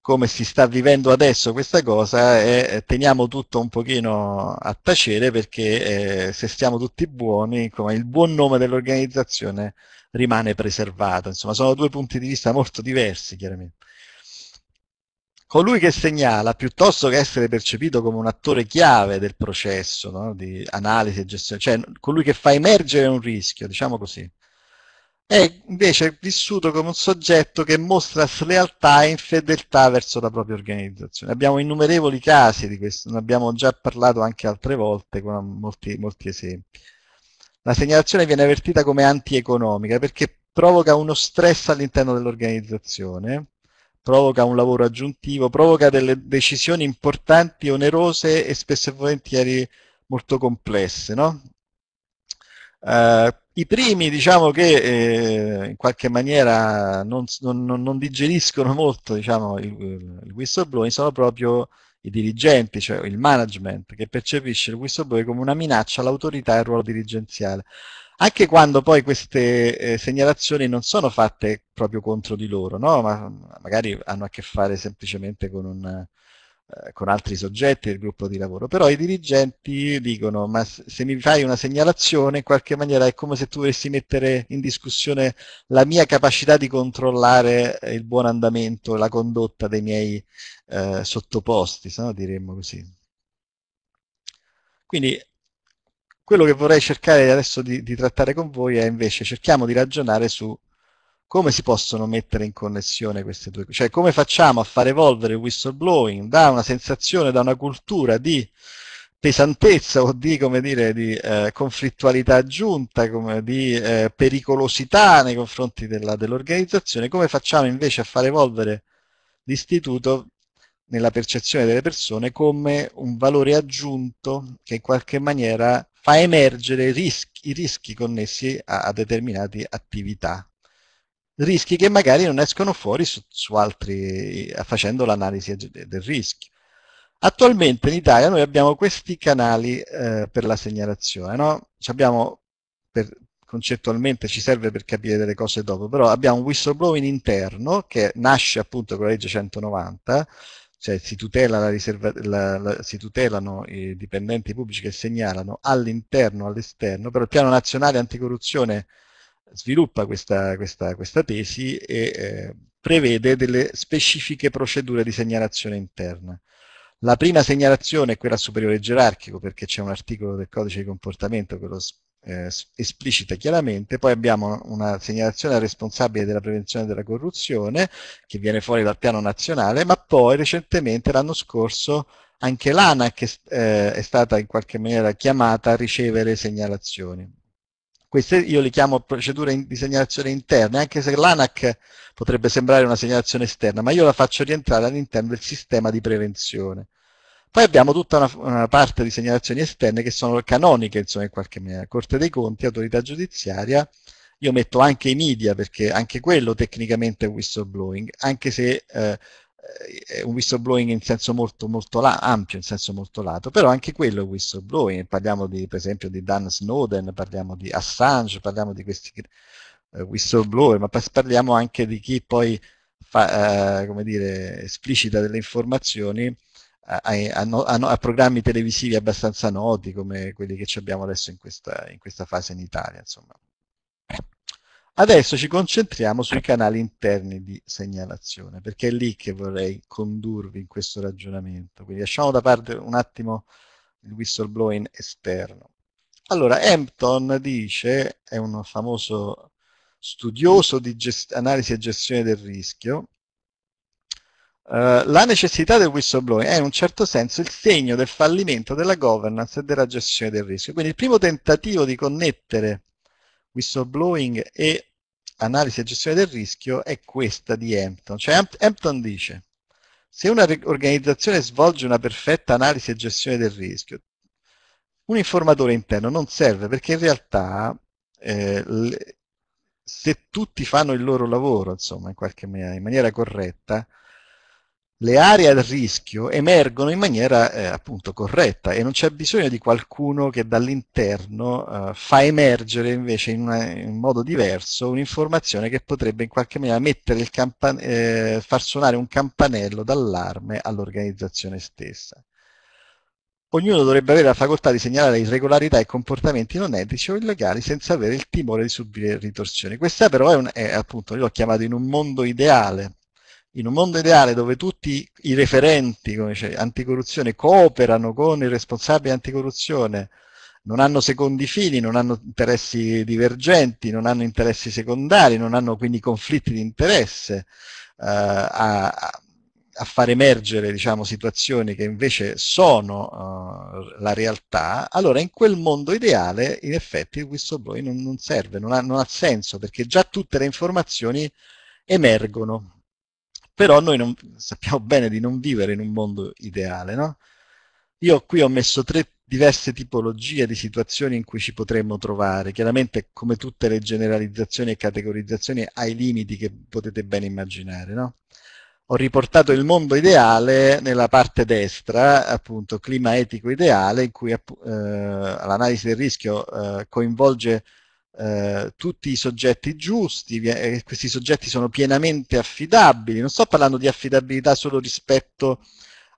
come si sta vivendo adesso questa cosa è eh, teniamo tutto un pochino a tacere perché eh, se stiamo tutti buoni il buon nome dell'organizzazione rimane preservato. Insomma sono due punti di vista molto diversi chiaramente colui che segnala, piuttosto che essere percepito come un attore chiave del processo no? di analisi e gestione, cioè colui che fa emergere un rischio, diciamo così, è invece vissuto come un soggetto che mostra slealtà e infedeltà verso la propria organizzazione. Abbiamo innumerevoli casi di questo, ne abbiamo già parlato anche altre volte con molti, molti esempi. La segnalazione viene avvertita come antieconomica perché provoca uno stress all'interno dell'organizzazione, provoca un lavoro aggiuntivo, provoca delle decisioni importanti, onerose e spesso e volentieri molto complesse. No? Uh, I primi diciamo che eh, in qualche maniera non, non, non digeriscono molto diciamo, il, il whistleblowing sono proprio i dirigenti, cioè il management che percepisce il whistleblowing come una minaccia all'autorità e al ruolo dirigenziale anche quando poi queste eh, segnalazioni non sono fatte proprio contro di loro, no? ma magari hanno a che fare semplicemente con, un, eh, con altri soggetti del gruppo di lavoro, però i dirigenti dicono ma se mi fai una segnalazione in qualche maniera è come se tu volessi mettere in discussione la mia capacità di controllare eh, il buon andamento, la condotta dei miei eh, sottoposti, no? diremmo così. Quindi quello che vorrei cercare adesso di, di trattare con voi è invece cerchiamo di ragionare su come si possono mettere in connessione queste due cose, cioè come facciamo a far evolvere il whistleblowing da una sensazione, da una cultura di pesantezza o di, come dire, di eh, conflittualità aggiunta, come, di eh, pericolosità nei confronti dell'organizzazione, come facciamo invece a far evolvere l'istituto nella percezione delle persone come un valore aggiunto che in qualche maniera fa emergere rischi, i rischi connessi a, a determinate attività, rischi che magari non escono fuori su, su altri, facendo l'analisi del rischio. Attualmente in Italia noi abbiamo questi canali eh, per la segnalazione, no? abbiamo, per, concettualmente ci serve per capire delle cose dopo, però abbiamo un whistleblowing interno che nasce appunto con la legge 190, cioè si, tutela la riserva, la, la, si tutelano i dipendenti pubblici che segnalano all'interno, all'esterno, però il piano nazionale anticorruzione sviluppa questa, questa, questa tesi e eh, prevede delle specifiche procedure di segnalazione interna. La prima segnalazione è quella superiore gerarchico, perché c'è un articolo del codice di comportamento, quello eh, esplicita chiaramente, poi abbiamo una segnalazione al responsabile della prevenzione della corruzione che viene fuori dal piano nazionale, ma poi recentemente l'anno scorso anche l'ANAC eh, è stata in qualche maniera chiamata a ricevere segnalazioni. Queste io le chiamo procedure in, di segnalazione interna, anche se l'ANAC potrebbe sembrare una segnalazione esterna, ma io la faccio rientrare all'interno del sistema di prevenzione. Poi abbiamo tutta una, una, parte di segnalazioni esterne che sono canoniche, insomma, in qualche maniera, Corte dei Conti, Autorità Giudiziaria, io metto anche i media perché anche quello tecnicamente è whistleblowing, anche se eh, è un whistleblowing in senso molto, molto la, ampio, in senso molto lato, però anche quello è whistleblowing, parliamo di, per esempio di Dan Snowden, parliamo di Assange, parliamo di questi eh, whistleblower, ma parliamo anche di chi poi fa, eh, come dire, esplicita delle informazioni a, a, a, programmi televisivi abbastanza noti come quelli che abbiamo adesso in questa, in questa fase in Italia. Insomma. Adesso ci concentriamo sui canali interni di segnalazione, perché è lì che vorrei condurvi in questo ragionamento. Quindi lasciamo da parte un attimo il whistleblowing esterno. Allora, Hampton dice, è un famoso studioso di analisi e gestione del rischio, eh, la necessità del whistleblowing è in un certo senso il segno del fallimento della governance e della gestione del rischio. Quindi il primo tentativo di connettere whistleblowing e analisi e gestione del rischio è questa di Hampton. Cioè Hampton dice, se un'organizzazione svolge una perfetta analisi e gestione del rischio, un informatore interno non serve perché in realtà eh, le, se tutti fanno il loro lavoro, insomma, in qualche maniera, in maniera corretta, le aree a rischio emergono in maniera eh, appunto corretta e non c'è bisogno di qualcuno che dall'interno eh, fa emergere invece in, una, in modo diverso un'informazione che potrebbe in qualche maniera eh, far suonare un campanello d'allarme all'organizzazione stessa. Ognuno dovrebbe avere la facoltà di segnalare irregolarità e comportamenti non etici o illegali senza avere il timore di subire ritorsioni. Questa però è, un, è appunto, io l'ho chiamato in un mondo ideale, in un mondo ideale dove tutti i referenti anticorruzione cooperano con i responsabili anticorruzione, non hanno secondi fini, non hanno interessi divergenti, non hanno interessi secondari, non hanno quindi conflitti di interesse eh, a, a, far emergere diciamo, situazioni che invece sono eh, la realtà, allora in quel mondo ideale in effetti il whistleblower non, non serve, non ha, non ha senso perché già tutte le informazioni emergono però noi non, sappiamo bene di non vivere in un mondo ideale. No? Io qui ho messo tre diverse tipologie di situazioni in cui ci potremmo trovare. Chiaramente, come tutte le generalizzazioni e categorizzazioni, ai limiti che potete ben immaginare. No? Ho riportato il mondo ideale nella parte destra, appunto, clima etico ideale, in cui eh, l'analisi del rischio eh, coinvolge eh, tutti i soggetti giusti, eh, questi soggetti sono pienamente affidabili, non sto parlando di affidabilità solo rispetto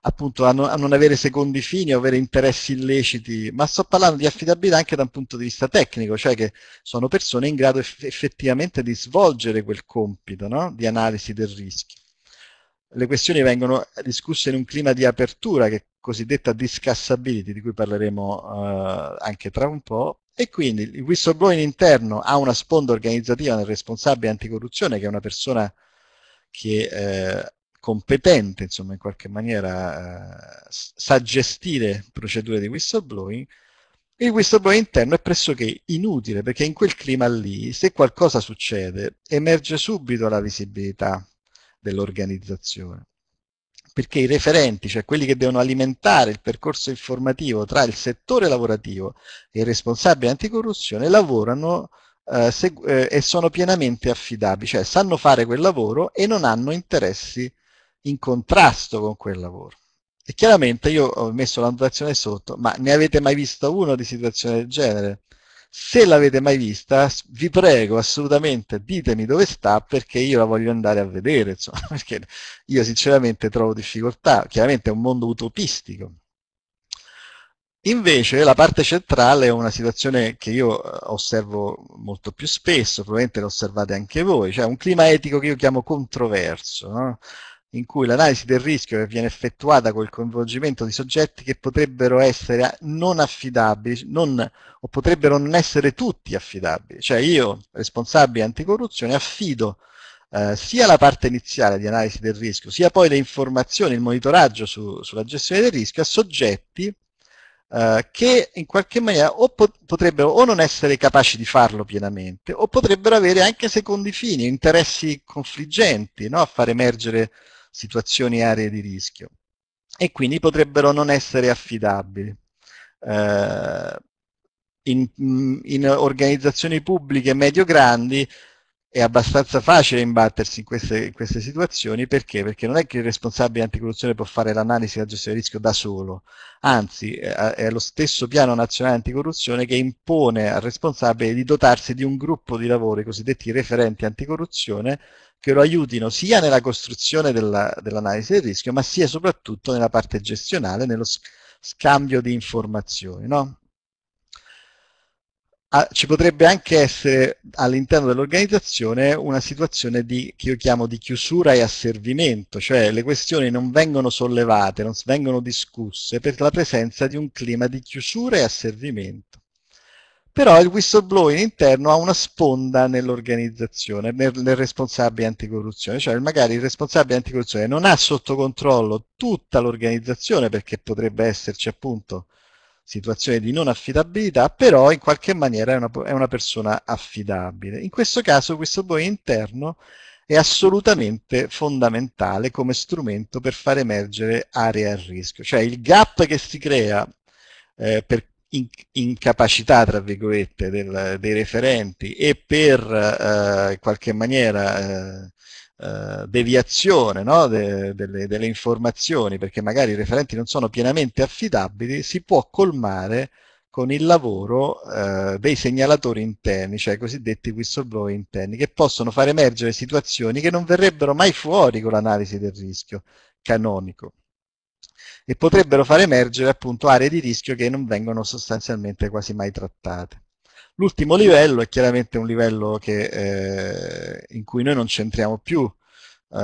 appunto a, no, a non avere secondi fini o avere interessi illeciti, ma sto parlando di affidabilità anche da un punto di vista tecnico, cioè che sono persone in grado eff effettivamente di svolgere quel compito no? di analisi del rischio. Le questioni vengono discusse in un clima di apertura, che è cosiddetta discussability, di cui parleremo eh, anche tra un po', e quindi il whistleblowing interno ha una sponda organizzativa nel responsabile anticorruzione, che è una persona che eh, competente, insomma, in qualche maniera eh, sa gestire procedure di whistleblowing, il whistleblowing interno è pressoché inutile, perché in quel clima lì, se qualcosa succede, emerge subito la visibilità dell'organizzazione perché i referenti, cioè quelli che devono alimentare il percorso informativo tra il settore lavorativo e i responsabili anticorruzione, lavorano eh, eh, e sono pienamente affidabili, cioè sanno fare quel lavoro e non hanno interessi in contrasto con quel lavoro. E chiaramente io ho messo la notazione sotto, ma ne avete mai visto uno di situazione del genere? Se l'avete mai vista, vi prego assolutamente ditemi dove sta perché io la voglio andare a vedere, insomma, perché io sinceramente trovo difficoltà, chiaramente è un mondo utopistico. Invece la parte centrale è una situazione che io eh, osservo molto più spesso, probabilmente lo osservate anche voi, cioè un clima etico che io chiamo controverso. No? in cui l'analisi del rischio viene effettuata col coinvolgimento di soggetti che potrebbero essere non affidabili non, o potrebbero non essere tutti affidabili. Cioè io, responsabile anticorruzione, affido eh, sia la parte iniziale di analisi del rischio, sia poi le informazioni, il monitoraggio su, sulla gestione del rischio a soggetti eh, che in qualche maniera o potrebbero o non essere capaci di farlo pienamente o potrebbero avere anche secondi fini, interessi confliggenti no? a far emergere situazioni e aree di rischio e quindi potrebbero non essere affidabili. Eh, in, in, organizzazioni pubbliche medio-grandi è abbastanza facile imbattersi in queste, in queste, situazioni perché? Perché non è che il responsabile anticorruzione può fare l'analisi della gestione del rischio da solo, anzi è lo stesso piano nazionale anticorruzione che impone al responsabile di dotarsi di un gruppo di lavoro, i cosiddetti referenti anticorruzione, che lo aiutino sia nella costruzione dell'analisi dell del rischio, ma sia soprattutto nella parte gestionale, nello scambio di informazioni. No? Ah, ci potrebbe anche essere all'interno dell'organizzazione una situazione di, che io chiamo di chiusura e asservimento, cioè le questioni non vengono sollevate, non vengono discusse per la presenza di un clima di chiusura e asservimento però il whistleblowing interno ha una sponda nell'organizzazione, nel, nel, responsabile anticorruzione, cioè magari il responsabile anticorruzione non ha sotto controllo tutta l'organizzazione perché potrebbe esserci appunto situazione di non affidabilità, però in qualche maniera è una, è una persona affidabile. In questo caso questo poi interno è assolutamente fondamentale come strumento per far emergere aree a rischio, cioè il gap che si crea eh, per incapacità, tra virgolette, del, dei referenti e per eh, in qualche maniera eh, eh, deviazione no? de, delle, delle, informazioni, perché magari i referenti non sono pienamente affidabili, si può colmare con il lavoro eh, dei segnalatori interni, cioè i cosiddetti whistleblower interni, che possono far emergere situazioni che non verrebbero mai fuori con l'analisi del rischio canonico e potrebbero far emergere appunto aree di rischio che non vengono sostanzialmente quasi mai trattate. L'ultimo livello è chiaramente un livello che, eh, in cui noi non c'entriamo più, eh,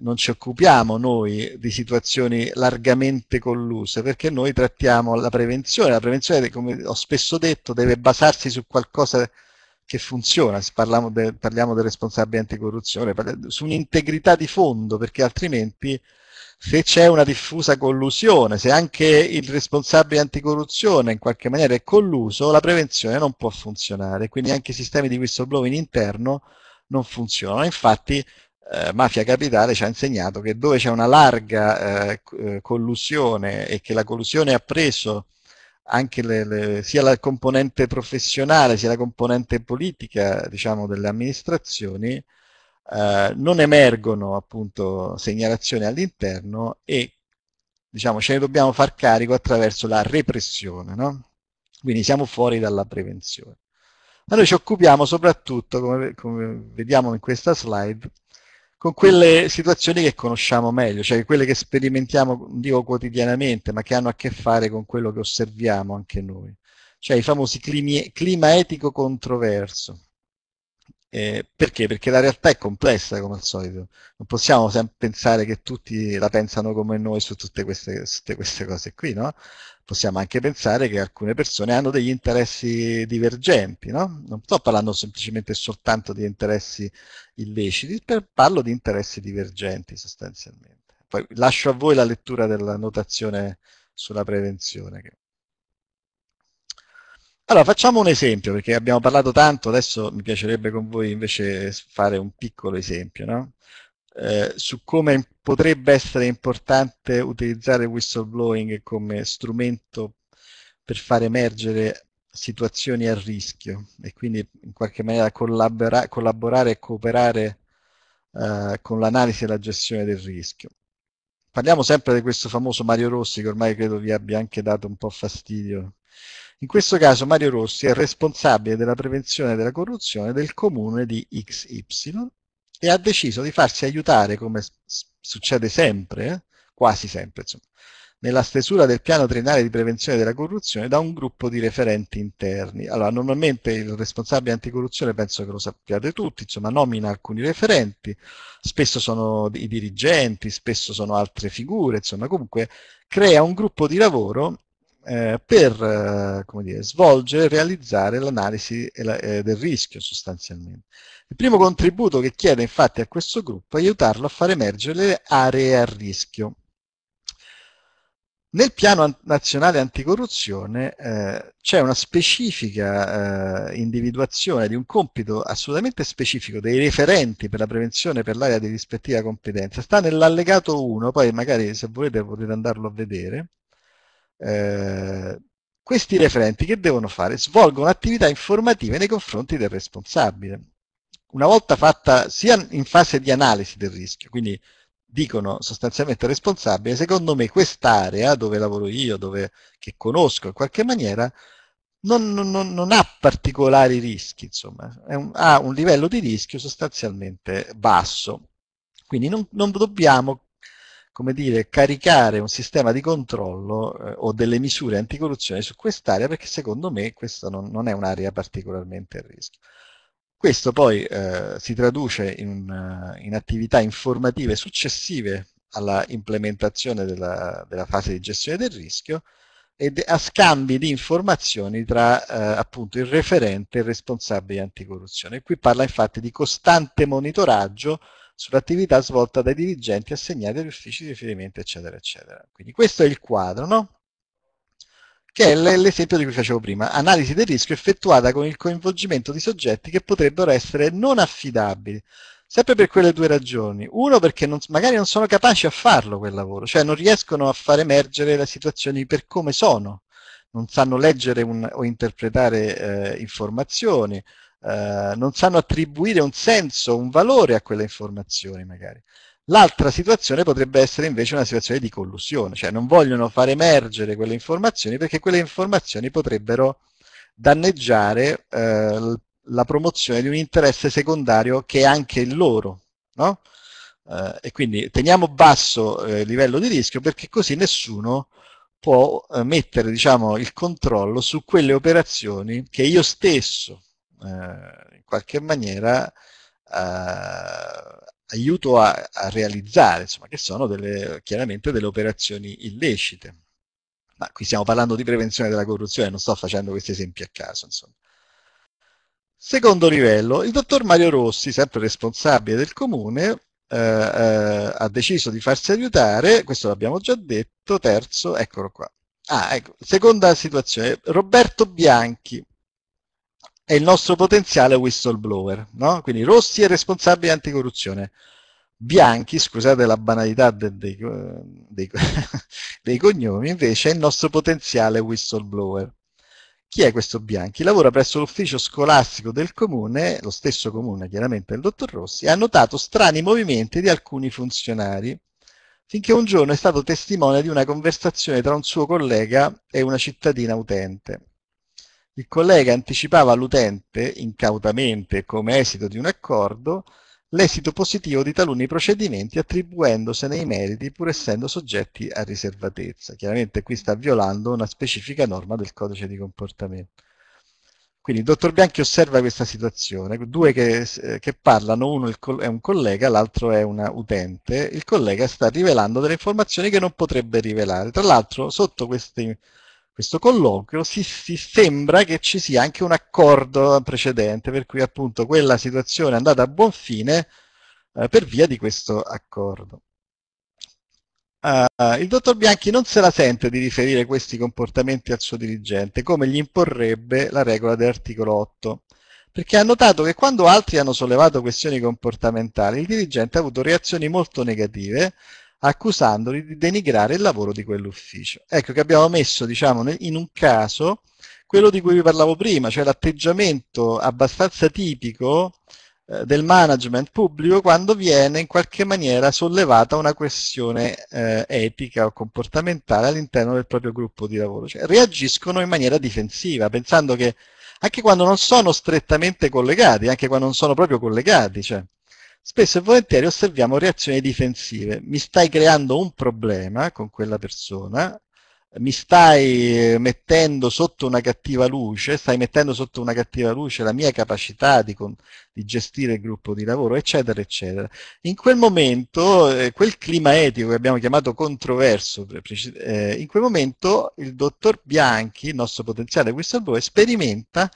non ci occupiamo noi di situazioni largamente colluse, perché noi trattiamo la prevenzione, la prevenzione come ho spesso detto deve basarsi su qualcosa che funziona, parliamo, de, parliamo del responsabile anticorruzione, su un'integrità di fondo, perché altrimenti se c'è una diffusa collusione, se anche il responsabile anticorruzione in qualche maniera è colluso, la prevenzione non può funzionare, quindi anche i sistemi di whistleblowing interno non funzionano. Infatti eh, Mafia Capitale ci ha insegnato che dove c'è una larga eh, eh collusione e che la collusione ha preso anche le, le, sia la componente professionale sia la componente politica diciamo, delle amministrazioni, eh, non emergono appunto segnalazioni all'interno e diciamo ce ne dobbiamo far carico attraverso la repressione, no? quindi siamo fuori dalla prevenzione. Ma noi ci occupiamo soprattutto, come, come vediamo in questa slide, con quelle situazioni che conosciamo meglio, cioè quelle che sperimentiamo, dico quotidianamente, ma che hanno a che fare con quello che osserviamo anche noi, cioè i famosi climi, clima etico controverso. Eh, perché? Perché la realtà è complessa come al solito, non possiamo pensare che tutti la pensano come noi su tutte queste, tutte queste cose qui, no? Possiamo anche pensare che alcune persone hanno degli interessi divergenti, no? Non sto parlando semplicemente soltanto di interessi illeciti, parlo di interessi divergenti sostanzialmente. Poi lascio a voi la lettura della notazione sulla prevenzione. Che allora, facciamo un esempio, perché abbiamo parlato tanto, adesso mi piacerebbe con voi invece fare un piccolo esempio, no? eh, su come potrebbe essere importante utilizzare il whistleblowing come strumento per far emergere situazioni a rischio e quindi in qualche maniera collabora collaborare e cooperare eh, con l'analisi e la gestione del rischio. Parliamo sempre di questo famoso Mario Rossi, che ormai credo vi abbia anche dato un po' fastidio in questo caso Mario Rossi è responsabile della prevenzione della corruzione del comune di XY e ha deciso di farsi aiutare, come succede sempre, eh? quasi sempre, insomma, nella stesura del piano triennale di prevenzione della corruzione da un gruppo di referenti interni. Allora, normalmente il responsabile anticorruzione, penso che lo sappiate tutti, insomma, nomina alcuni referenti, spesso sono i dirigenti, spesso sono altre figure, insomma, comunque crea un gruppo di lavoro eh, per eh, dire, svolgere e realizzare l'analisi eh, del rischio sostanzialmente. Il primo contributo che chiede infatti a questo gruppo è aiutarlo a far emergere le aree a rischio. Nel piano nazionale anticorruzione eh, c'è una specifica eh, individuazione di un compito assolutamente specifico dei referenti per la prevenzione per l'area di rispettiva competenza. Sta nell'allegato 1, poi magari se volete potete andarlo a vedere eh, questi referenti che devono fare? Svolgono attività informative nei confronti del responsabile. Una volta fatta sia in fase di analisi del rischio, quindi dicono sostanzialmente al responsabile, secondo me quest'area dove lavoro io, dove, che conosco in qualche maniera, non, non, non ha particolari rischi, insomma, un, ha un livello di rischio sostanzialmente basso. Quindi non, non dobbiamo come dire, caricare un sistema di controllo eh, o delle misure anticorruzione su quest'area perché secondo me questa non, non è un'area particolarmente a rischio. Questo poi eh, si traduce in, eh, in, attività informative successive alla implementazione della, della fase di gestione del rischio, e a scambi di informazioni tra eh, appunto il referente e il responsabile anticorruzione. Qui parla infatti di costante monitoraggio sull'attività svolta dai dirigenti assegnati agli uffici di riferimento, eccetera, eccetera. Quindi questo è il quadro, no? che è l'esempio di cui facevo prima, analisi del rischio effettuata con il coinvolgimento di soggetti che potrebbero essere non affidabili, sempre per quelle due ragioni. Uno, perché non, magari non sono capaci a farlo quel lavoro, cioè non riescono a far emergere le situazioni per come sono, non sanno leggere un, o interpretare eh, informazioni, eh, non sanno attribuire un senso, un valore a quelle informazioni magari. L'altra situazione potrebbe essere invece una situazione di collusione, cioè non vogliono far emergere quelle informazioni perché quelle informazioni potrebbero danneggiare eh, la promozione di un interesse secondario che è anche il loro. No? Eh, e quindi teniamo basso eh, il livello di rischio perché così nessuno può eh, mettere diciamo, il controllo su quelle operazioni che io stesso eh, in qualche maniera eh, aiuto a, a, realizzare, insomma, che sono delle, chiaramente delle operazioni illecite. Ma qui stiamo parlando di prevenzione della corruzione, non sto facendo questi esempi a caso, insomma. Secondo livello, il dottor Mario Rossi, sempre responsabile del comune, eh, eh, ha deciso di farsi aiutare, questo l'abbiamo già detto, terzo, eccolo qua. Ah, ecco, seconda situazione, Roberto Bianchi, è il nostro potenziale whistleblower, no? Quindi Rossi è responsabile anticorruzione, Bianchi, scusate la banalità dei, dei, dei, dei cognomi, invece è il nostro potenziale whistleblower. Chi è questo Bianchi? Lavora presso l'ufficio scolastico del comune, lo stesso comune chiaramente il dottor Rossi, e ha notato strani movimenti di alcuni funzionari, finché un giorno è stato testimone di una conversazione tra un suo collega e una cittadina utente il collega anticipava all'utente, incautamente come esito di un accordo, l'esito positivo di taluni procedimenti attribuendosene i meriti pur essendo soggetti a riservatezza. Chiaramente qui sta violando una specifica norma del codice di comportamento. Quindi il dottor Bianchi osserva questa situazione, due che, eh, che parlano, uno è un collega, l'altro è un utente, il collega sta rivelando delle informazioni che non potrebbe rivelare. Tra l'altro sotto questi questo colloquio, si, si, sembra che ci sia anche un accordo precedente, per cui appunto quella situazione è andata a buon fine eh, per via di questo accordo. Uh, il dottor Bianchi non se la sente di riferire questi comportamenti al suo dirigente, come gli imporrebbe la regola dell'articolo 8, perché ha notato che quando altri hanno sollevato questioni comportamentali, il dirigente ha avuto reazioni molto negative, accusandoli di denigrare il lavoro di quell'ufficio. Ecco che abbiamo messo diciamo, in un caso quello di cui vi parlavo prima, cioè l'atteggiamento abbastanza tipico eh, del management pubblico quando viene in qualche maniera sollevata una questione eh, etica o comportamentale all'interno del proprio gruppo di lavoro. Cioè, reagiscono in maniera difensiva, pensando che anche quando non sono strettamente collegati, anche quando non sono proprio collegati, cioè, spesso e volentieri osserviamo reazioni difensive. Mi stai creando un problema con quella persona, mi stai eh, mettendo sotto una cattiva luce, stai mettendo sotto una cattiva luce la mia capacità di, con, di gestire il gruppo di lavoro, eccetera, eccetera. In quel momento, eh, quel clima etico che abbiamo chiamato controverso, eh, in quel momento il dottor Bianchi, il nostro potenziale whistleblower, sperimenta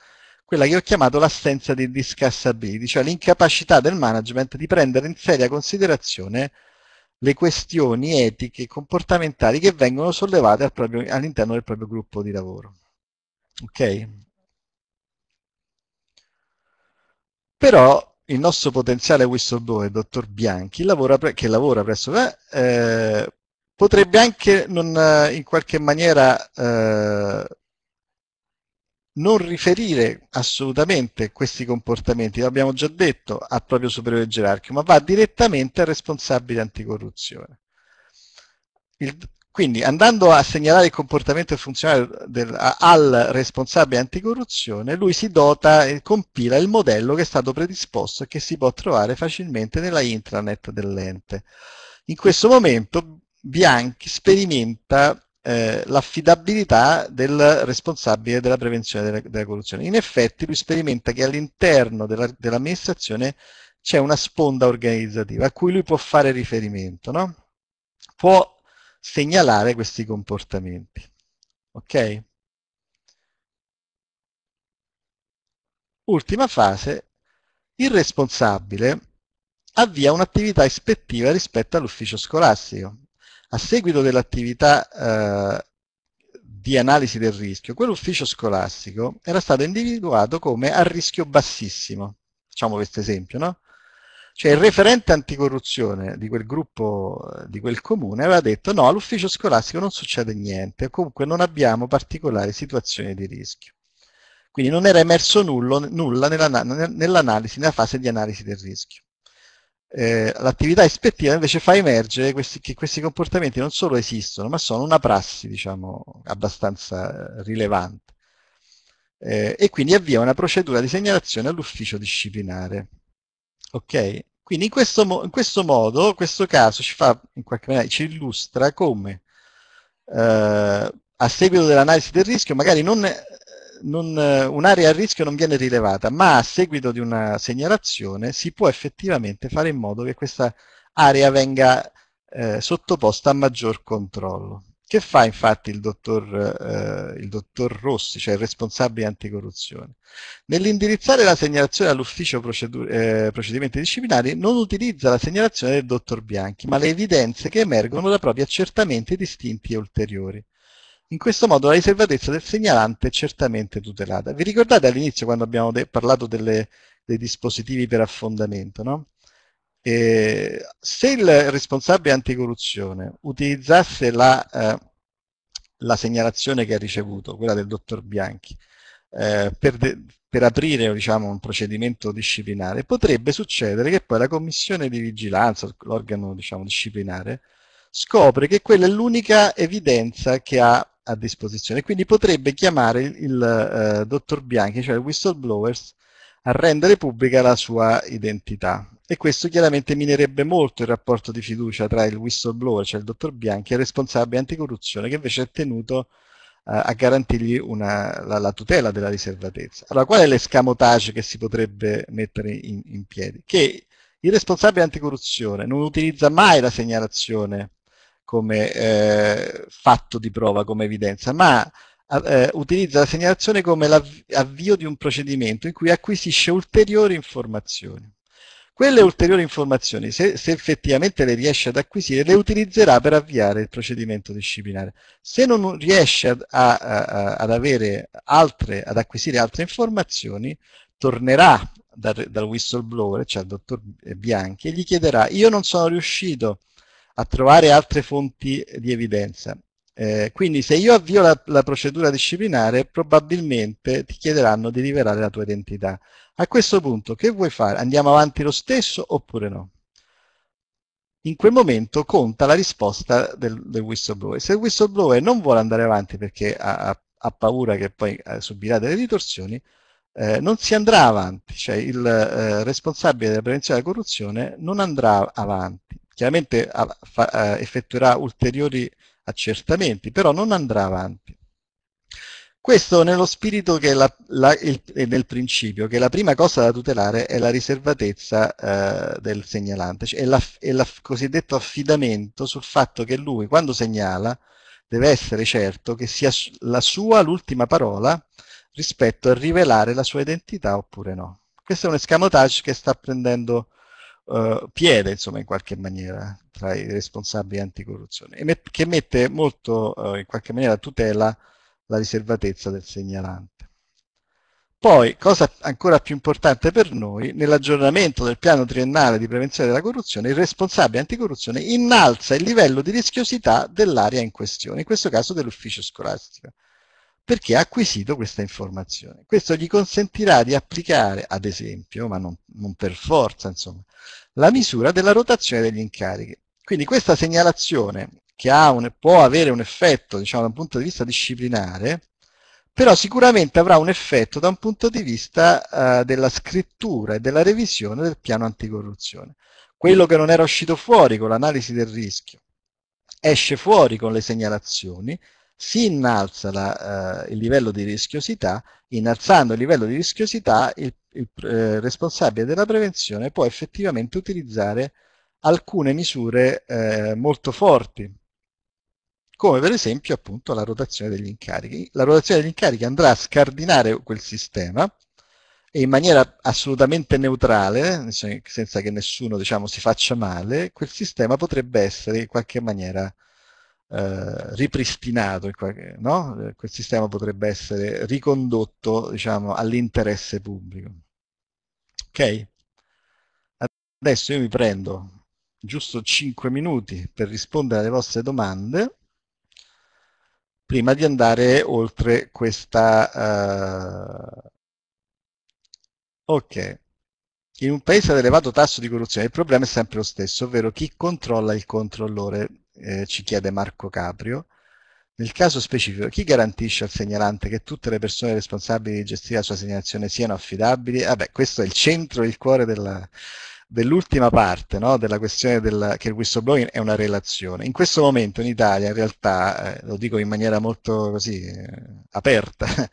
quella che ho chiamato l'assenza di discussability, cioè l'incapacità del management di prendere in seria considerazione le questioni etiche e comportamentali che vengono sollevate al proprio, all'interno del proprio gruppo di lavoro. Ok? Però il nostro potenziale whistleblower, dottor Bianchi, lavora pre- che lavora presso me, eh, eh, potrebbe anche non, eh, in qualche maniera eh, non riferire assolutamente questi comportamenti, l'abbiamo già detto, al proprio superiore gerarchico, ma va direttamente al responsabile anticorruzione. Il, quindi andando a segnalare il comportamento funzionale del, al responsabile anticorruzione, lui si dota e compila il modello che è stato predisposto e che si può trovare facilmente nella intranet dell'ente. In questo momento Bianchi sperimenta eh, l'affidabilità del responsabile della prevenzione della, della, corruzione. In effetti lui sperimenta che all'interno dell'amministrazione dell c'è una sponda organizzativa a cui lui può fare riferimento, no? può segnalare questi comportamenti. Okay? Ultima fase, il responsabile avvia un'attività ispettiva rispetto all'ufficio scolastico. A seguito dell'attività eh, di analisi del rischio, quell'ufficio scolastico era stato individuato come a rischio bassissimo. Facciamo questo esempio, no? Cioè il referente anticorruzione di quel gruppo, eh, di quel comune, aveva detto no, all'ufficio scolastico non succede niente, comunque non abbiamo particolari situazioni di rischio. Quindi non era emerso nullo, nulla nell'analisi, nella, nella fase di analisi del rischio eh, l'attività ispettiva invece fa emergere questi, che questi comportamenti non solo esistono, ma sono una prassi, diciamo, abbastanza eh, rilevante. Eh, e quindi avvia una procedura di segnalazione all'ufficio disciplinare. Ok? Quindi in questo, in questo modo, questo caso ci, fa, maniera, ci illustra come, eh, a seguito dell'analisi del rischio, magari non non, eh, un'area a rischio non viene rilevata, ma a seguito di una segnalazione si può effettivamente fare in modo che questa area venga eh, sottoposta a maggior controllo. Che fa infatti il dottor, eh, il dottor Rossi, cioè il responsabile anticorruzione? Nell'indirizzare la segnalazione all'ufficio eh, procedimenti disciplinari non utilizza la segnalazione del dottor Bianchi, ma le evidenze che emergono da propri accertamenti distinti e ulteriori. In questo modo la riservatezza del segnalante è certamente tutelata. Vi ricordate all'inizio quando abbiamo de parlato delle, dei dispositivi per affondamento? No? E se il responsabile anticorruzione utilizzasse la, eh, la, segnalazione che ha ricevuto, quella del dottor Bianchi, eh, per, per, aprire diciamo, un procedimento disciplinare, potrebbe succedere che poi la commissione di vigilanza, l'organo diciamo, disciplinare, scopre che quella è l'unica evidenza che ha a disposizione. Quindi potrebbe chiamare il, il eh, dottor Bianchi, cioè il whistleblower, a rendere pubblica la sua identità. E questo chiaramente minerebbe molto il rapporto di fiducia tra il whistleblower, cioè il dottor Bianchi, e il responsabile anticorruzione, che invece è tenuto eh, a garantirgli una, la, la, tutela della riservatezza. Allora, qual è l'escamotage che si potrebbe mettere in, in piedi? Che il responsabile anticorruzione non utilizza mai la segnalazione come eh, fatto di prova, come evidenza, ma eh, utilizza la segnalazione come l'avvio di un procedimento in cui acquisisce ulteriori informazioni. Quelle ulteriori informazioni, se, se, effettivamente le riesce ad acquisire, le utilizzerà per avviare il procedimento disciplinare. Se non riesce ad, a, a, ad, altre, ad acquisire altre informazioni, tornerà dal, dal whistleblower, cioè al dottor Bianchi, e gli chiederà io non sono riuscito a trovare altre fonti di evidenza. Eh, quindi se io avvio la, la, procedura disciplinare probabilmente ti chiederanno di rivelare la tua identità. A questo punto che vuoi fare? Andiamo avanti lo stesso oppure no? In quel momento conta la risposta del, del whistleblower. Se il whistleblower non vuole andare avanti perché ha, ha paura che poi eh, subirà delle ritorsioni, eh, non si andrà avanti, cioè il eh, responsabile della prevenzione della corruzione non andrà avanti chiaramente eh, effettuerà ulteriori accertamenti, però non andrà avanti. Questo nello spirito la, la, il, nel principio che la prima cosa da tutelare è la riservatezza eh, del segnalante, cioè è il cosiddetto affidamento sul fatto che lui quando segnala deve essere certo che sia la sua l'ultima parola rispetto a rivelare la sua identità oppure no. Questo è un escamotage che sta prendendo eh, piede, insomma, in qualche maniera tra i responsabili anticorruzione, met che mette molto, eh, in qualche maniera, a tutela la riservatezza del segnalante. Poi, cosa ancora più importante per noi, nell'aggiornamento del piano triennale di prevenzione della corruzione, il responsabile anticorruzione innalza il livello di rischiosità dell'area in questione, in questo caso dell'ufficio scolastico perché ha acquisito questa informazione. Questo gli consentirà di applicare, ad esempio, ma non, non per forza, insomma, la misura della rotazione degli incarichi. Quindi questa segnalazione, che un, può avere un effetto, diciamo, da un punto di vista disciplinare, però sicuramente avrà un effetto da un punto di vista eh, della scrittura e della revisione del piano anticorruzione. Quello che non era uscito fuori con l'analisi del rischio esce fuori con le segnalazioni, si innalza la, eh, il livello di rischiosità, innalzando il livello di rischiosità il, il eh, responsabile della prevenzione può effettivamente utilizzare alcune misure eh, molto forti, come per esempio appunto la rotazione degli incarichi. La rotazione degli incarichi andrà a scardinare quel sistema e in maniera assolutamente neutrale, senza che nessuno diciamo, si faccia male, quel sistema potrebbe essere in qualche maniera eh, ripristinato, no? Eh, quel sistema potrebbe essere ricondotto diciamo, all'interesse pubblico. Ok? Adesso io mi prendo giusto 5 minuti per rispondere alle vostre domande prima di andare oltre questa... Uh... Ok. In un paese ad elevato tasso di corruzione il problema è sempre lo stesso, ovvero chi controlla il controllore eh, ci chiede Marco Caprio, nel caso specifico, chi garantisce al segnalante che tutte le persone responsabili di gestire la sua segnalazione siano affidabili? Vabbè, questo è il centro, il cuore dell'ultima parte no? della questione del, che il whistleblowing è una relazione. In questo momento in Italia, in realtà, eh, lo dico in maniera molto così eh, aperta,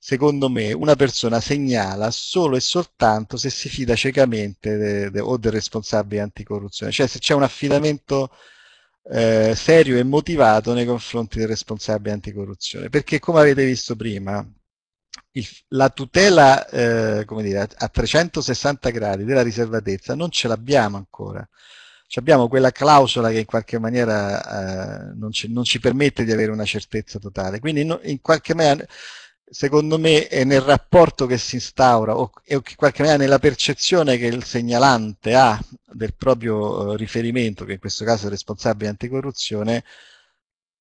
secondo me una persona segnala solo e soltanto se si fida ciecamente de, de, o del responsabile anticorruzione, cioè se c'è un affidamento eh, serio e motivato nei confronti del responsabile anticorruzione, perché come avete visto prima, il, la tutela eh, dire, a, 360 gradi della riservatezza non ce l'abbiamo ancora. C abbiamo quella clausola che in qualche maniera eh, non, ci, non, ci, permette di avere una certezza totale, quindi no, in qualche maniera secondo me è nel rapporto che si instaura o, che in qualche maniera nella percezione che il segnalante ha del proprio eh, riferimento, che in questo caso è il responsabile anticorruzione,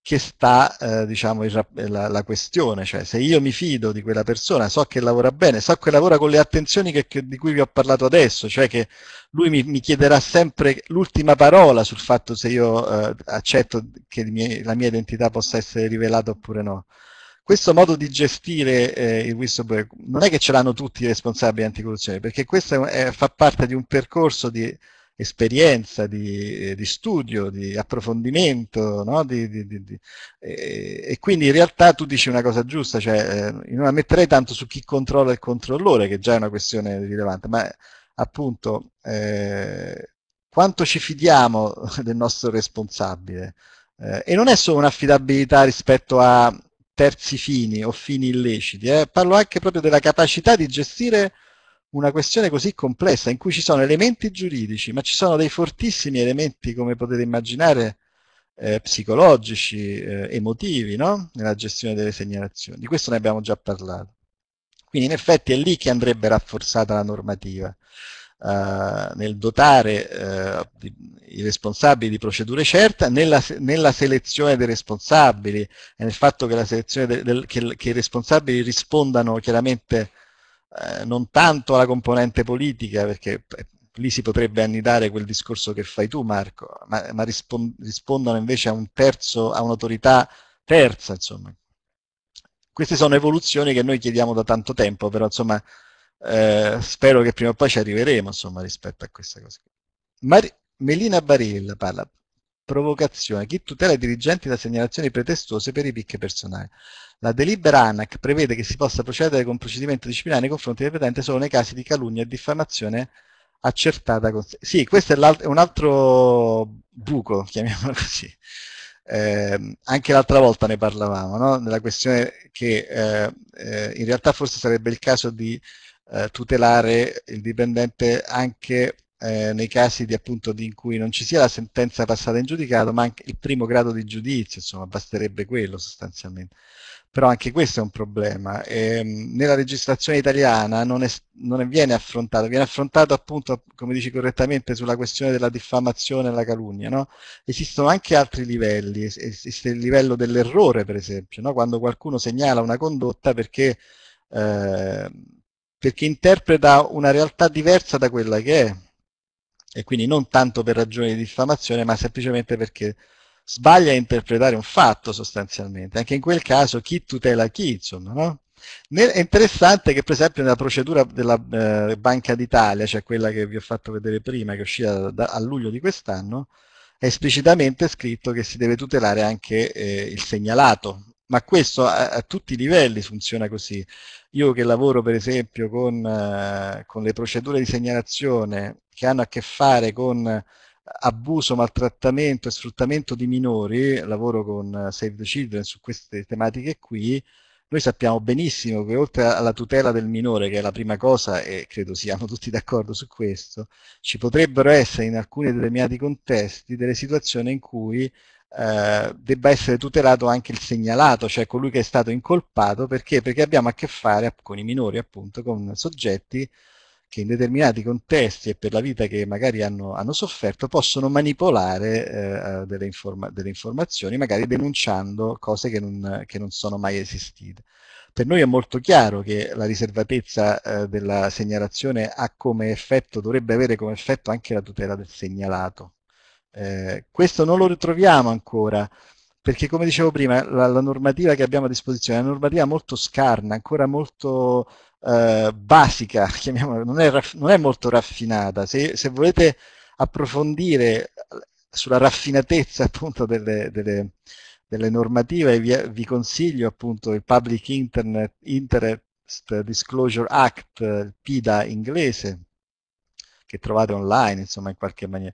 che sta eh, diciamo, il, la, la, questione, cioè se io mi fido di quella persona, so che lavora bene, so che lavora con le attenzioni che, che, di cui vi ho parlato adesso, cioè che lui mi, mi chiederà sempre l'ultima parola sul fatto se io eh, accetto che mie, la mia identità possa essere rivelata oppure no questo modo di gestire eh, il whistleblower non è che ce l'hanno tutti i responsabili anticorruzione, perché questo è, fa parte di un percorso di esperienza, di, eh, di studio, di approfondimento, no? di, di, e, eh, e, quindi in realtà tu dici una cosa giusta, cioè eh, non la metterei tanto su chi controlla il controllore, che già è una questione rilevante, ma appunto eh, quanto ci fidiamo del nostro responsabile? Eh, e non è solo un'affidabilità rispetto a terzi fini o fini illeciti, eh? parlo anche proprio della capacità di gestire una questione così complessa in cui ci sono elementi giuridici, ma ci sono dei fortissimi elementi, come potete immaginare, eh, psicologici, eh, emotivi, no? nella gestione delle segnalazioni. Di questo ne abbiamo già parlato. Quindi in effetti è lì che andrebbe rafforzata la normativa. Eh, nel dotare eh, i responsabili di procedure certe, nella, nella, selezione dei responsabili e nel fatto che, del, del, che, che i responsabili rispondano chiaramente eh, non tanto alla componente politica, perché lì si potrebbe annidare quel discorso che fai tu Marco, ma, ma rispondano invece a un terzo, a un'autorità terza, insomma. Queste sono evoluzioni che noi chiediamo da tanto tempo, però insomma eh, spero che prima o poi ci arriveremo insomma rispetto a questa cosa. Mar- Melina Barilla parla provocazione, chi tutela i dirigenti da segnalazioni pretestuose per i picchi personali. La delibera ANAC prevede che si possa procedere con procedimento disciplinare nei confronti del petente solo nei casi di calunnia e diffamazione accertata. Con... Sì, questo è, un altro buco, chiamiamolo così. Eh, anche l'altra volta ne parlavamo, no? nella questione che eh, eh, in realtà forse sarebbe il caso di eh, tutelare il dipendente anche eh, nei casi di, appunto, di, in cui non ci sia la sentenza passata in giudicato, ma anche il primo grado di giudizio, insomma, basterebbe quello sostanzialmente. Però anche questo è un problema. E, ehm, nella legislazione italiana non, è, non è, viene affrontato, viene affrontato appunto, come dici correttamente, sulla questione della diffamazione e la calunnia. No? Esistono anche altri livelli, esiste il livello dell'errore, per esempio, no? quando qualcuno segnala una condotta perché... Eh, perché interpreta una realtà diversa da quella che è e quindi non tanto per ragioni di diffamazione ma semplicemente perché sbaglia a interpretare un fatto sostanzialmente anche in quel caso chi tutela chi insomma no? È interessante che per esempio nella procedura della eh, Banca d'Italia, cioè quella che vi ho fatto vedere prima, che è uscita da, a luglio di quest'anno, è esplicitamente scritto che si deve tutelare anche eh, il segnalato, ma questo a, a, tutti i livelli funziona così. Io che lavoro per esempio con, eh, con, le procedure di segnalazione che hanno a che fare con abuso, maltrattamento e sfruttamento di minori, lavoro con Save the Children su queste tematiche qui, noi sappiamo benissimo che oltre alla tutela del minore, che è la prima cosa, e credo siamo tutti d'accordo su questo, ci potrebbero essere in alcuni determinati contesti delle situazioni in cui eh, debba essere tutelato anche il segnalato, cioè colui che è stato incolpato, perché? perché abbiamo a che fare con i minori, appunto, con soggetti che in determinati contesti e per la vita che magari hanno, hanno sofferto possono manipolare eh, eh, delle, informa delle, informazioni, magari denunciando cose che non, che non, sono mai esistite. Per noi è molto chiaro che la riservatezza eh, della segnalazione ha come effetto, dovrebbe avere come effetto anche la tutela del segnalato, eh, questo non lo ritroviamo ancora, perché come dicevo prima, la, la, normativa che abbiamo a disposizione è una normativa molto scarna, ancora molto eh, basica, non è, non è molto raffinata. Se, se, volete approfondire eh, sulla raffinatezza appunto delle, delle, delle normative, vi, vi, consiglio appunto il Public Internet, Internet Disclosure Act, il PIDA inglese, che trovate online, insomma, in qualche maniera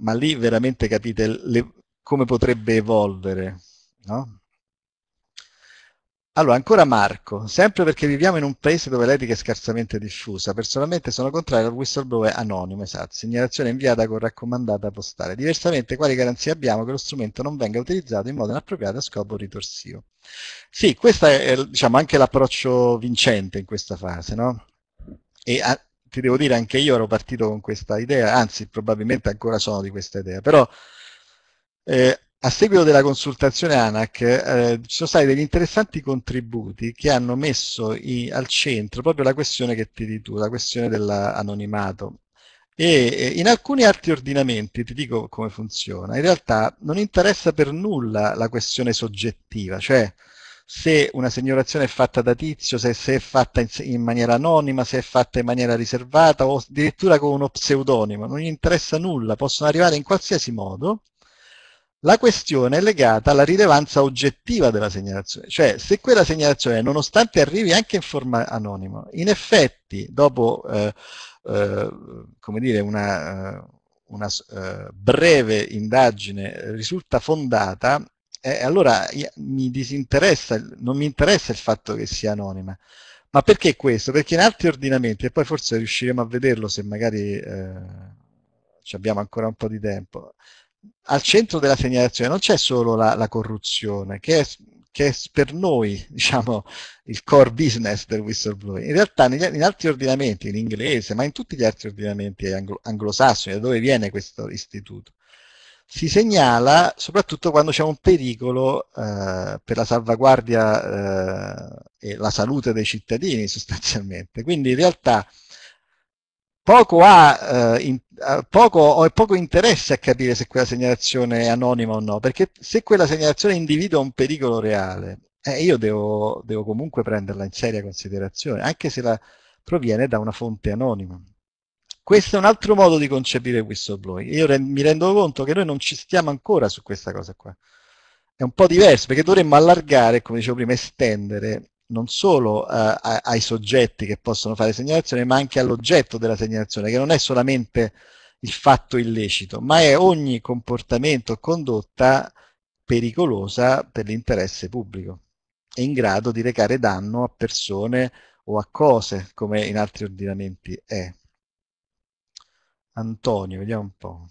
ma lì veramente capite le, come potrebbe evolvere. No? Allora, ancora Marco, sempre perché viviamo in un paese dove l'etica è scarsamente diffusa, personalmente sono contrario al whistleblower anonimo, esatto, segnalazione inviata con raccomandata postale. Diversamente, quali garanzie abbiamo che lo strumento non venga utilizzato in modo inappropriato a scopo ritorsivo? Sì, questo è diciamo, anche l'approccio vincente in questa fase, no? E a, ti devo dire, anche io ero partito con questa idea, anzi probabilmente ancora sono di questa idea, però eh, a seguito della consultazione ANAC eh, ci sono stati degli interessanti contributi che hanno messo i, al centro proprio la questione che ti di tu, la questione dell'anonimato. E in alcuni altri ordinamenti, ti dico come funziona, in realtà non interessa per nulla la questione soggettiva, cioè se una segnalazione è fatta da tizio, se, se è fatta in, in, maniera anonima, se è fatta in maniera riservata o addirittura con uno pseudonimo, non gli interessa nulla, possono arrivare in qualsiasi modo. La questione è legata alla rilevanza oggettiva della segnalazione, cioè se quella segnalazione, nonostante arrivi anche in forma anonima, in effetti dopo eh, eh, come dire, una, una eh, breve indagine risulta fondata, eh, allora mi disinteressa, non mi interessa il fatto che sia anonima. Ma perché questo? Perché in altri ordinamenti, e poi forse riusciremo a vederlo se magari eh, abbiamo ancora un po' di tempo, al centro della segnalazione non c'è solo la, la corruzione, che è, che è, per noi diciamo, il core business del whistleblower. In realtà negli, in altri ordinamenti, in inglese, ma in tutti gli altri ordinamenti anglo anglosassoni, da dove viene questo istituto, si segnala soprattutto quando c'è un pericolo eh, per la salvaguardia eh, e la salute dei cittadini sostanzialmente. Quindi in realtà poco, ha, eh, in, eh, poco, poco interesse a capire se quella segnalazione è anonima o no, perché se quella segnalazione individua un pericolo reale, eh, io devo, devo comunque prenderla in seria considerazione, anche se la proviene da una fonte anonima. Questo è un altro modo di concepire whistleblowing. Io re mi rendo conto che noi non ci stiamo ancora su questa cosa qua. È un po' diverso perché dovremmo allargare, come dicevo prima, estendere non solo uh, ai soggetti che possono fare segnalazione, ma anche all'oggetto della segnalazione, che non è solamente il fatto illecito, ma è ogni comportamento o condotta pericolosa per l'interesse pubblico e in grado di recare danno a persone o a cose, come in altri ordinamenti è. Antonio, vediamo un po'.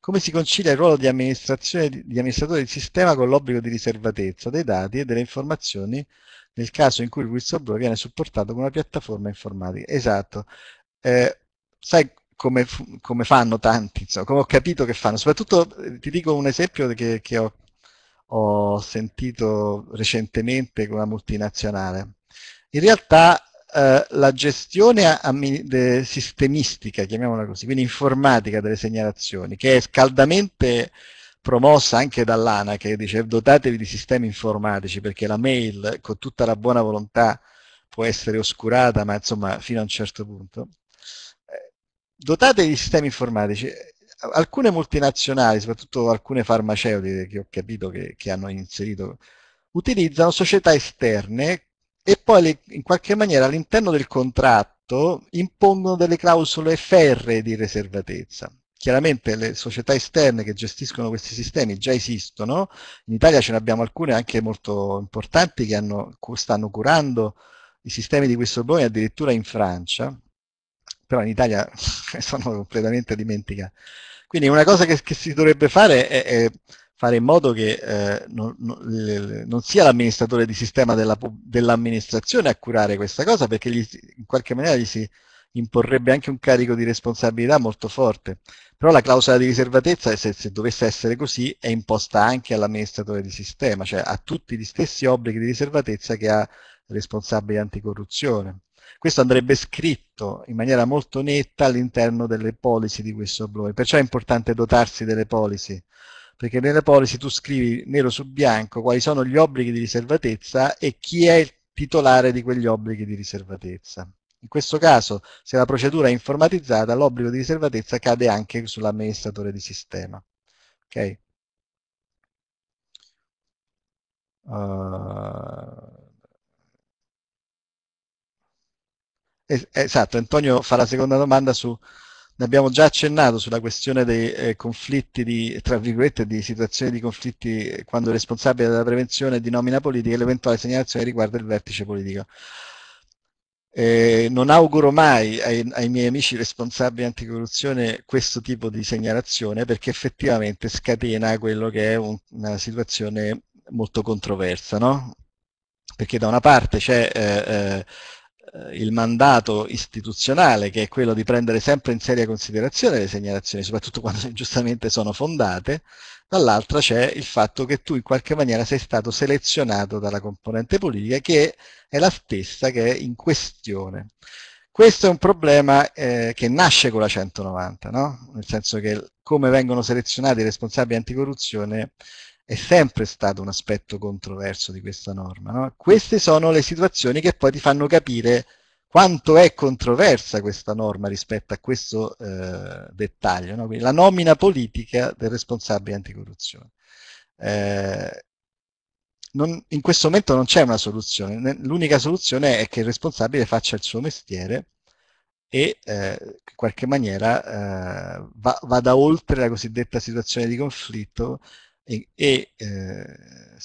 Come si concilia il ruolo di, di amministratore del sistema con l'obbligo di riservatezza dei dati e delle informazioni nel caso in cui il whistleblower viene supportato con una piattaforma informatica? Esatto. Eh, sai come, come, fanno tanti, insomma, come ho capito che fanno. Soprattutto eh, ti dico un esempio che, che ho, ho sentito recentemente con una multinazionale. In realtà eh, la gestione sistemistica, chiamiamola così, quindi informatica delle segnalazioni, che è scaldamente promossa anche dall'ANA, che dice dotatevi di sistemi informatici, perché la mail, con tutta la buona volontà, può essere oscurata, ma insomma fino a un certo punto. Eh, dotatevi di sistemi informatici. Alcune multinazionali, soprattutto alcune farmaceutiche che ho capito che, che hanno inserito, utilizzano società esterne e poi le, in qualche maniera all'interno del contratto impongono delle clausole ferree di riservatezza. Chiaramente le società esterne che gestiscono questi sistemi già esistono, in Italia ce ne abbiamo alcune anche molto importanti che hanno, stanno curando i sistemi di questo problema addirittura in Francia, però in Italia sono completamente dimenticati. Quindi una cosa che, che si dovrebbe fare è, è fare in modo che eh, non, non, non, sia l'amministratore di sistema dell'amministrazione dell a curare questa cosa perché gli, in qualche maniera gli si imporrebbe anche un carico di responsabilità molto forte. Però la clausola di riservatezza, se, se dovesse essere così, è imposta anche all'amministratore di sistema, cioè ha tutti gli stessi obblighi di riservatezza che ha il responsabile anticorruzione. Questo andrebbe scritto in maniera molto netta all'interno delle policy di whistleblower, perciò è importante dotarsi delle policy perché nelle policy tu scrivi nero su bianco quali sono gli obblighi di riservatezza e chi è il titolare di quegli obblighi di riservatezza. In questo caso, se la procedura è informatizzata, l'obbligo di riservatezza cade anche sull'amministratore di sistema. Okay. Uh... Esatto, Antonio fa la seconda domanda su ne abbiamo già accennato sulla questione dei eh, conflitti di, tra virgolette, di situazioni di conflitti quando il responsabile della prevenzione di nomina politica e l'eventuale segnalazione riguarda il vertice politico. Eh, non auguro mai ai, ai, miei amici responsabili anticorruzione questo tipo di segnalazione perché effettivamente scatena quello che è un, una situazione molto controversa, no? Perché da una parte c'è eh, eh eh, il mandato istituzionale che è quello di prendere sempre in seria considerazione le segnalazioni, soprattutto quando giustamente sono fondate, dall'altra c'è il fatto che tu in qualche maniera sei stato selezionato dalla componente politica che è la stessa che è in questione. Questo è un problema eh, che nasce con la 190, no? nel senso che come vengono selezionati i responsabili anticorruzione è sempre stato un aspetto controverso di questa norma. No? Queste sono le situazioni che poi ti fanno capire quanto è controversa questa norma rispetto a questo eh, dettaglio, no? la nomina politica del responsabile anticorruzione. Eh, non, in questo momento non c'è una soluzione, l'unica soluzione è che il responsabile faccia il suo mestiere e eh, in qualche maniera eh, vada oltre la cosiddetta situazione di conflitto e, e eh,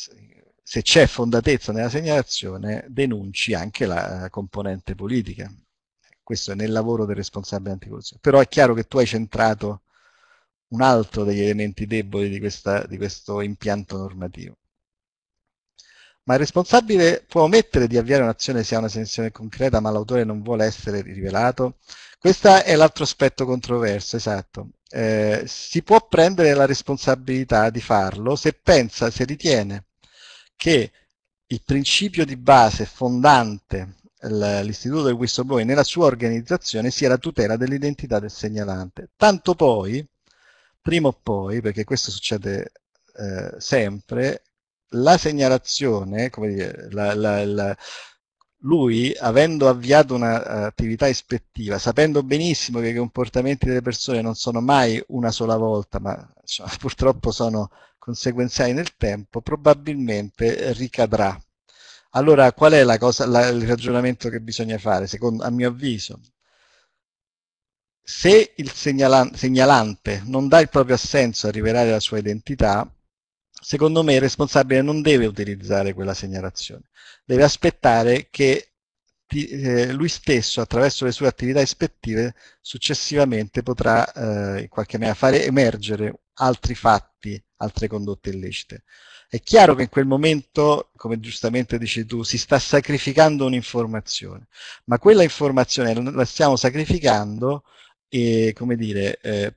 se c'è fondatezza nella segnalazione denunci anche la componente politica. Questo è nel lavoro del responsabile anticorruzione. Però è chiaro che tu hai centrato un altro degli elementi deboli di, questa, di questo impianto normativo. Ma il responsabile può omettere di avviare un'azione se ha una sensazione concreta, ma l'autore non vuole essere rivelato? Questo è l'altro aspetto controverso, esatto. Eh, si può prendere la responsabilità di farlo se pensa, se ritiene che il principio di base fondante l'istituto del whistleblowing nella sua organizzazione sia la tutela dell'identità del segnalante. Tanto poi, prima o poi, perché questo succede eh, sempre, la segnalazione, come dire, la, la, la, lui, avendo avviato un'attività eh, ispettiva, sapendo benissimo che i comportamenti delle persone non sono mai una sola volta, ma insomma, purtroppo sono conseguenziali nel tempo, probabilmente ricadrà. Allora, qual è la cosa, la, il ragionamento che bisogna fare, secondo, a mio avviso? Se il segnalante non dà il proprio assenso a rivelare la sua identità, secondo me il responsabile non deve utilizzare quella segnalazione, deve aspettare che ti, eh, lui stesso attraverso le sue attività ispettive successivamente potrà eh, in qualche maniera fare emergere altri fatti, altre condotte illecite. È chiaro che in quel momento, come giustamente dici tu, si sta sacrificando un'informazione, ma quella informazione la stiamo sacrificando e, come dire, eh,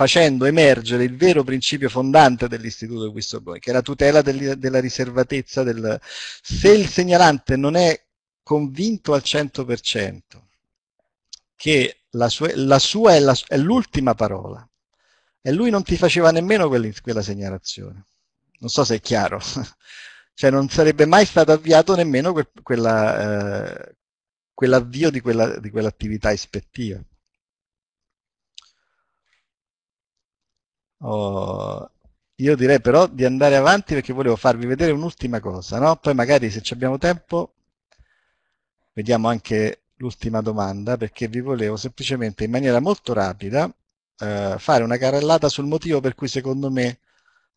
facendo emergere il vero principio fondante dell'istituto di whistleblowing, che è la tutela del, della riservatezza. Del... Se il segnalante non è convinto al 100% che la sua, la sua è l'ultima parola, e lui non ti faceva nemmeno quella, quella segnalazione. Non so se è chiaro. cioè non sarebbe mai stato avviato nemmeno que, eh, quell'avvio eh, quell di quell'attività quell ispettiva. Oh, io direi però di andare avanti perché volevo farvi vedere un'ultima cosa, no? Poi magari se abbiamo tempo vediamo anche l'ultima domanda perché vi volevo semplicemente in maniera molto rapida eh, fare una carrellata sul motivo per cui secondo me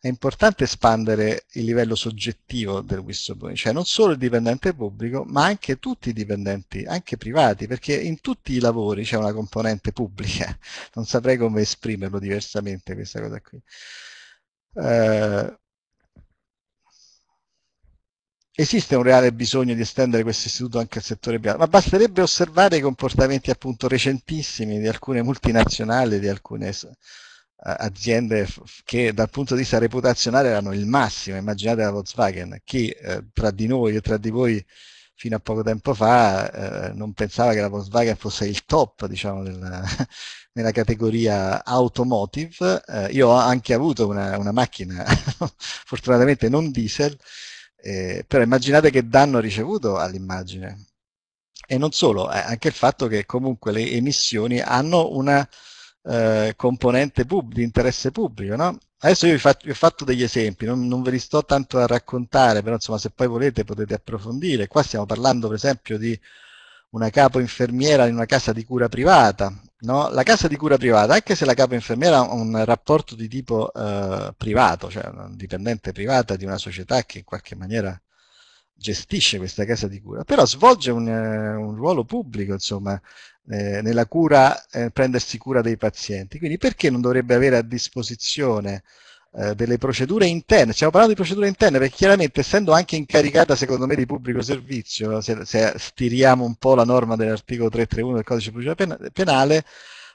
è importante espandere il livello soggettivo del whistleblowing, cioè non solo il dipendente pubblico, ma anche tutti i dipendenti, anche privati, perché in tutti i lavori c'è una componente pubblica. Non saprei come esprimerlo diversamente questa cosa qui. Eh, esiste un reale bisogno di estendere questo istituto anche al settore privato, ma basterebbe osservare i comportamenti appunto recentissimi di alcune multinazionali, di alcune aziende che dal punto di vista reputazionale erano il massimo, immaginate la Volkswagen, chi eh, tra di noi e tra di voi fino a poco tempo fa eh, non pensava che la Volkswagen fosse il top diciamo, della, nella categoria automotive. Eh, io ho anche avuto una, una macchina, fortunatamente non diesel, eh, però immaginate che danno ricevuto all'immagine. E non solo, eh, anche il fatto che comunque le emissioni hanno una eh, componente pub- di interesse pubblico. No? Adesso io vi, faccio, vi ho fatto degli esempi, non, non, ve li sto tanto a raccontare, però insomma se poi volete potete approfondire. Qua stiamo parlando per esempio di una capo infermiera in una casa di cura privata. No? La casa di cura privata, anche se la capo infermiera ha un rapporto di tipo eh, privato, cioè un dipendente privata di una società che in qualche maniera gestisce questa casa di cura, però svolge un, eh, un ruolo pubblico, insomma, eh, nella cura, eh, prendersi cura dei pazienti. Quindi perché non dovrebbe avere a disposizione eh, delle procedure interne? Stiamo parlando di procedure interne perché chiaramente essendo anche incaricata secondo me di pubblico servizio, se, se stiriamo un po' la norma dell'articolo 331 del codice di penale,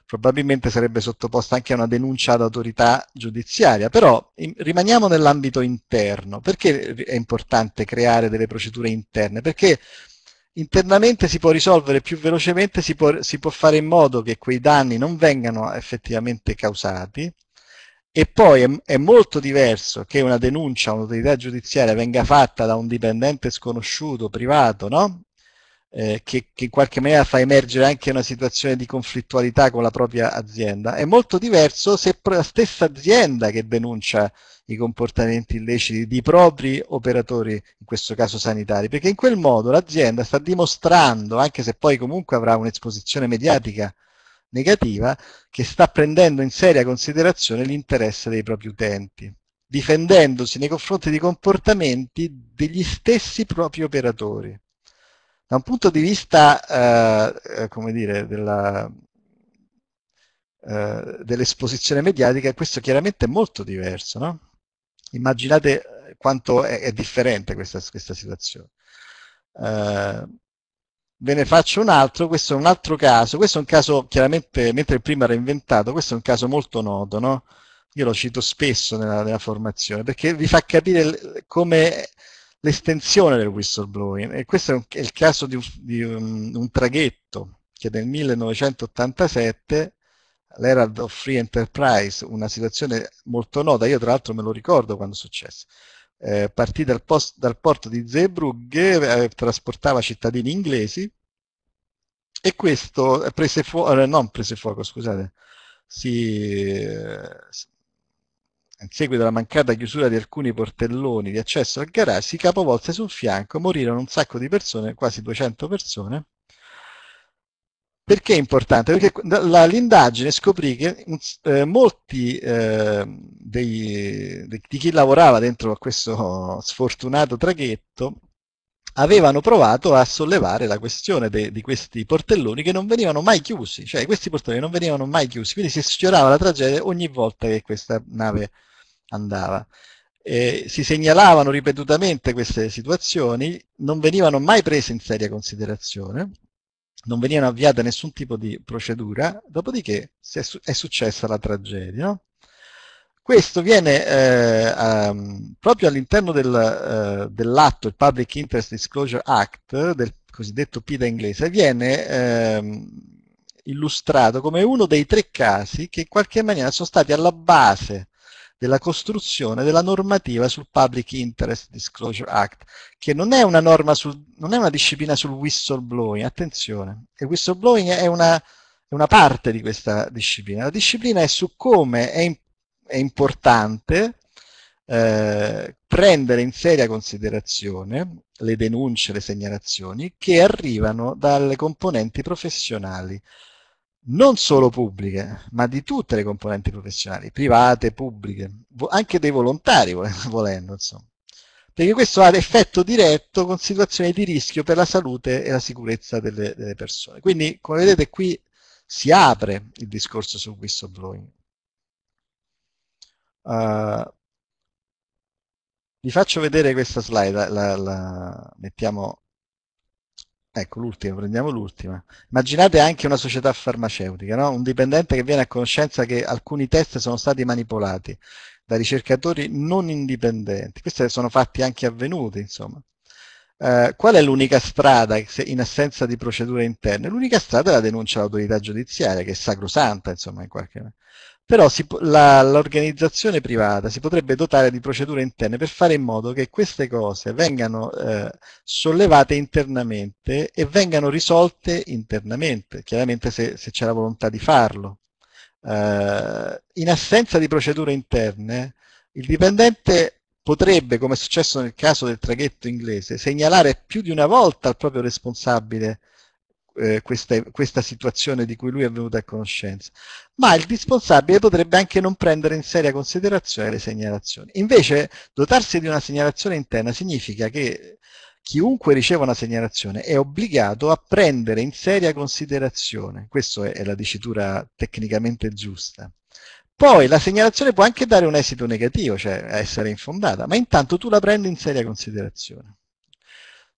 probabilmente sarebbe sottoposta anche a una denuncia ad autorità giudiziaria, però in, rimaniamo nell'ambito interno. Perché è importante creare delle procedure interne? Perché internamente si può risolvere più velocemente, si può, si può, fare in modo che quei danni non vengano effettivamente causati e poi è, è molto diverso che una denuncia a un'autorità giudiziaria venga fatta da un dipendente sconosciuto, privato, no? Eh, che, che in qualche maniera fa emergere anche una situazione di conflittualità con la propria azienda, è molto diverso se la stessa azienda che denuncia i comportamenti illeciti di propri operatori, in questo caso sanitari, perché in quel modo l'azienda sta dimostrando, anche se poi comunque avrà un'esposizione mediatica negativa, che sta prendendo in seria considerazione l'interesse dei propri utenti, difendendosi nei confronti di comportamenti degli stessi propri operatori. Da un punto di vista, eh, eh come dire, della, eh, dell'esposizione mediatica, questo chiaramente è molto diverso, no? Immaginate eh, quanto è, è differente questa, questa situazione. Eh, ve ne faccio un altro, questo è un altro caso, questo è un caso chiaramente, mentre il primo era inventato, questo è un caso molto noto, no? io lo cito spesso nella, nella, formazione, perché vi fa capire come l'estensione del whistleblowing, e questo è, un, è il caso di, un, di un, un traghetto che nel 1987 l'Herald of Free Enterprise, una situazione molto nota, io tra l'altro me lo ricordo quando è successo. Eh, partì dal, post, dal, porto di Zeebrugge, eh, trasportava cittadini inglesi e questo eh, prese fuoco, eh, non prese fuoco, scusate, si, eh, in seguito alla mancata chiusura di alcuni portelloni di accesso al garage, si capovolse sul fianco, morirono un sacco di persone, quasi 200 persone, perché è importante? Perché la, l'indagine scoprì che eh, molti eh, dei, de, di chi lavorava dentro a questo sfortunato traghetto avevano provato a sollevare la questione de, di questi portelloni che non venivano mai chiusi, cioè questi portelloni non venivano mai chiusi, quindi si sfiorava la tragedia ogni volta che questa nave andava. Eh, si segnalavano ripetutamente queste situazioni, non venivano mai prese in seria considerazione non venivano avviate nessun tipo di procedura, dopodiché è, successa la tragedia. No? Questo viene eh, um, proprio all'interno del, uh, dell'atto, il Public Interest Disclosure Act, del cosiddetto PIDA inglese, viene eh, illustrato come uno dei tre casi che in qualche maniera sono stati alla base della costruzione della normativa sul Public Interest Disclosure Act, che non è una, norma sul, non è una disciplina sul whistleblowing, attenzione, il whistleblowing è una, è una parte di questa disciplina, la disciplina è su come è, è importante eh, prendere in seria considerazione le denunce, le segnalazioni che arrivano dalle componenti professionali non solo pubbliche, ma di tutte le componenti professionali, private, pubbliche, anche dei volontari volendo, insomma. Perché questo ha effetto diretto con situazioni di rischio per la salute e la sicurezza delle, delle persone. Quindi, come vedete qui, si apre il discorso sul whistleblowing. Uh, vi faccio vedere questa slide, la, la, la mettiamo Ecco, l'ultima, prendiamo l'ultima. Immaginate anche una società farmaceutica, no? un dipendente che viene a conoscenza che alcuni test sono stati manipolati da ricercatori non indipendenti. Questi sono fatti anche avvenuti, insomma. Eh, qual è l'unica strada in assenza di procedure interne? L'unica strada è la denuncia all'autorità giudiziaria, che è sacrosanta, insomma, in qualche modo però si, la, l'organizzazione privata si potrebbe dotare di procedure interne per fare in modo che queste cose vengano eh, sollevate internamente e vengano risolte internamente, chiaramente se, se c'è la volontà di farlo. Eh, in assenza di procedure interne, il dipendente potrebbe, come è successo nel caso del traghetto inglese, segnalare più di una volta al proprio responsabile eh, questa, questa, situazione di cui lui è venuto a conoscenza, ma il responsabile potrebbe anche non prendere in seria considerazione le segnalazioni. Invece dotarsi di una segnalazione interna significa che chiunque riceva una segnalazione è obbligato a prendere in seria considerazione, questa è la dicitura tecnicamente giusta. Poi la segnalazione può anche dare un esito negativo, cioè essere infondata, ma intanto tu la prendi in seria considerazione.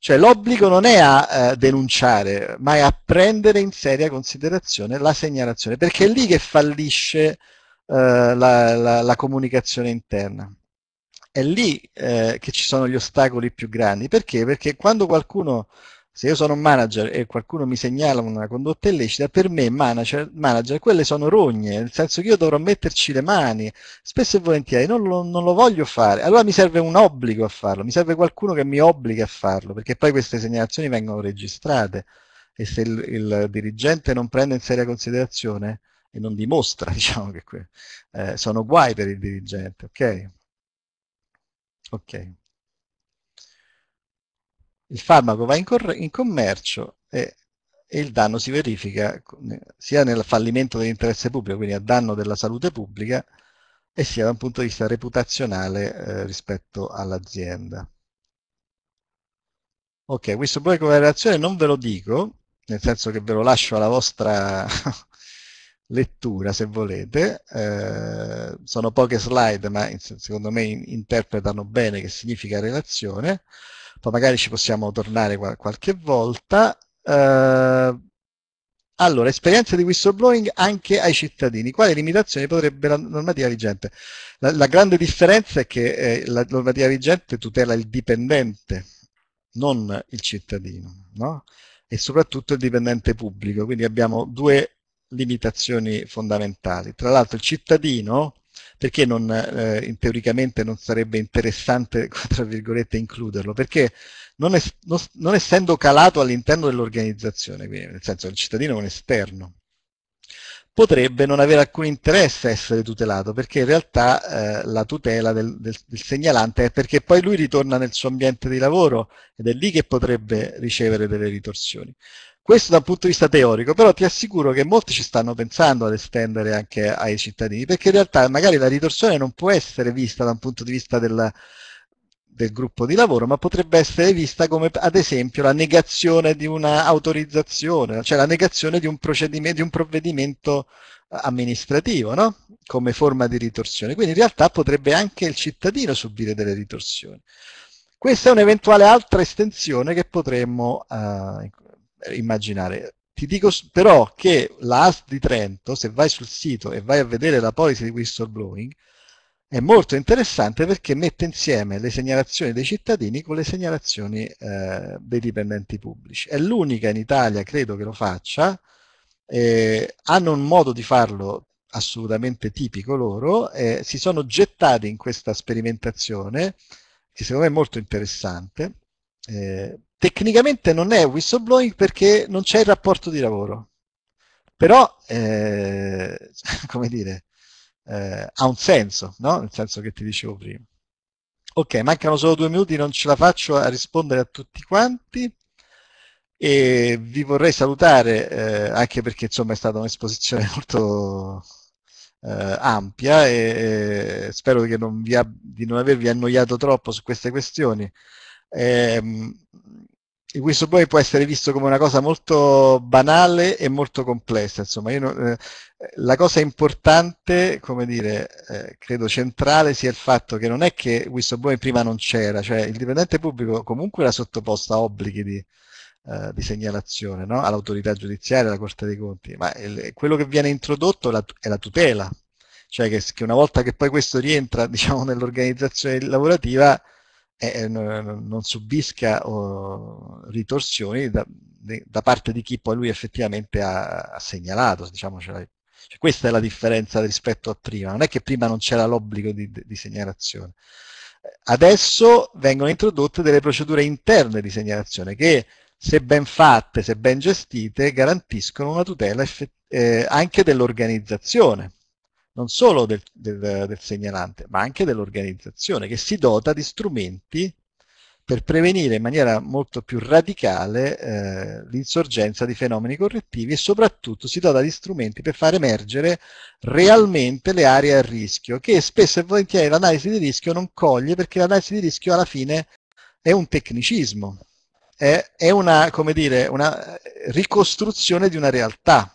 Cioè l'obbligo non è a eh, denunciare, ma è a prendere in seria considerazione la segnalazione, perché è lì che fallisce eh, la, la, la, comunicazione interna. È lì eh, che ci sono gli ostacoli più grandi. Perché? Perché quando qualcuno se io sono un manager e qualcuno mi segnala una condotta illecita, per me manager, manager quelle sono rogne, nel senso che io dovrò metterci le mani, spesso e volentieri non lo, non lo, voglio fare, allora mi serve un obbligo a farlo, mi serve qualcuno che mi obbliga a farlo, perché poi queste segnalazioni vengono registrate e se il, il dirigente non prende in seria considerazione e non dimostra diciamo che eh, sono guai per il dirigente, ok? Ok il farmaco va in, in commercio e, e, il danno si verifica sia nel fallimento dell'interesse pubblico, quindi a danno della salute pubblica, e sia da un punto di vista reputazionale eh, rispetto all'azienda. Ok, questo poi come relazione non ve lo dico, nel senso che ve lo lascio alla vostra lettura se volete, eh, sono poche slide ma secondo me interpretano bene che significa relazione, poi magari ci possiamo tornare qual qualche volta. Eh, allora, esperienze di whistleblowing anche ai cittadini. Quali limitazioni potrebbe la normativa vigente? La, la grande differenza è che eh, la normativa vigente tutela il dipendente, non il cittadino, no? e soprattutto il dipendente pubblico. Quindi abbiamo due limitazioni fondamentali. Tra l'altro il cittadino perché non, eh, teoricamente non sarebbe interessante, tra virgolette, includerlo? Perché non, es non, non essendo calato all'interno dell'organizzazione, quindi nel senso che il cittadino è un esterno, potrebbe non avere alcun interesse a essere tutelato, perché in realtà eh, la tutela del, del, del, segnalante è perché poi lui ritorna nel suo ambiente di lavoro ed è lì che potrebbe ricevere delle ritorsioni. Questo dal punto di vista teorico, però ti assicuro che molti ci stanno pensando ad estendere anche ai cittadini, perché in realtà magari la ritorsione non può essere vista da un punto di vista del, del gruppo di lavoro, ma potrebbe essere vista come ad esempio la negazione di un'autorizzazione, cioè la negazione di un, di un provvedimento amministrativo, no? come forma di ritorsione. Quindi in realtà potrebbe anche il cittadino subire delle ritorsioni. Questa è un'eventuale altra estensione che potremmo eh, eh, immaginare. Ti dico però che la AST di Trento, se vai sul sito e vai a vedere la policy di whistleblowing, è molto interessante perché mette insieme le segnalazioni dei cittadini con le segnalazioni eh, dei dipendenti pubblici. È l'unica in Italia, credo che lo faccia, eh, hanno un modo di farlo assolutamente tipico loro, eh, si sono gettati in questa sperimentazione che secondo me è molto interessante. Eh, tecnicamente non è whistleblowing perché non c'è il rapporto di lavoro, però, eh, come dire, eh, ha un senso, no? nel senso che ti dicevo prima. Ok, mancano solo due minuti, non ce la faccio a rispondere a tutti quanti e vi vorrei salutare eh, anche perché insomma è stata un'esposizione molto eh, ampia e, e spero non ha, di non avervi annoiato troppo su queste questioni. Eh, il whistleblower può essere visto come una cosa molto banale e molto complessa, insomma, non, eh, la cosa importante, come dire, eh, credo centrale sia il fatto che non è che il whistleblower prima non c'era, cioè il dipendente pubblico comunque era sottoposto a obblighi di, eh, di segnalazione no? all'autorità giudiziaria, alla Corte dei Conti, ma il, quello che viene introdotto la, è la tutela, cioè che, che, una volta che poi questo rientra diciamo, nell'organizzazione lavorativa eh, non subisca oh, ritorsioni da, da, parte di chi poi lui effettivamente ha, ha segnalato, Cioè, questa è la differenza rispetto a prima, non è che prima non c'era l'obbligo di, di, segnalazione. Adesso vengono introdotte delle procedure interne di segnalazione che, se ben fatte, se ben gestite, garantiscono una tutela eh, anche dell'organizzazione non solo del, del, del segnalante, ma anche dell'organizzazione, che si dota di strumenti per prevenire in maniera molto più radicale eh, l'insorgenza di fenomeni correttivi e soprattutto si dota di strumenti per far emergere realmente le aree a rischio, che spesso e volentieri l'analisi di rischio non coglie perché l'analisi di rischio alla fine è un tecnicismo, è, è una, dire, una ricostruzione di una realtà.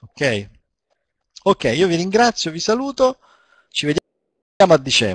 Okay? Ok, io vi ringrazio, vi saluto, ci vediamo a dicembre.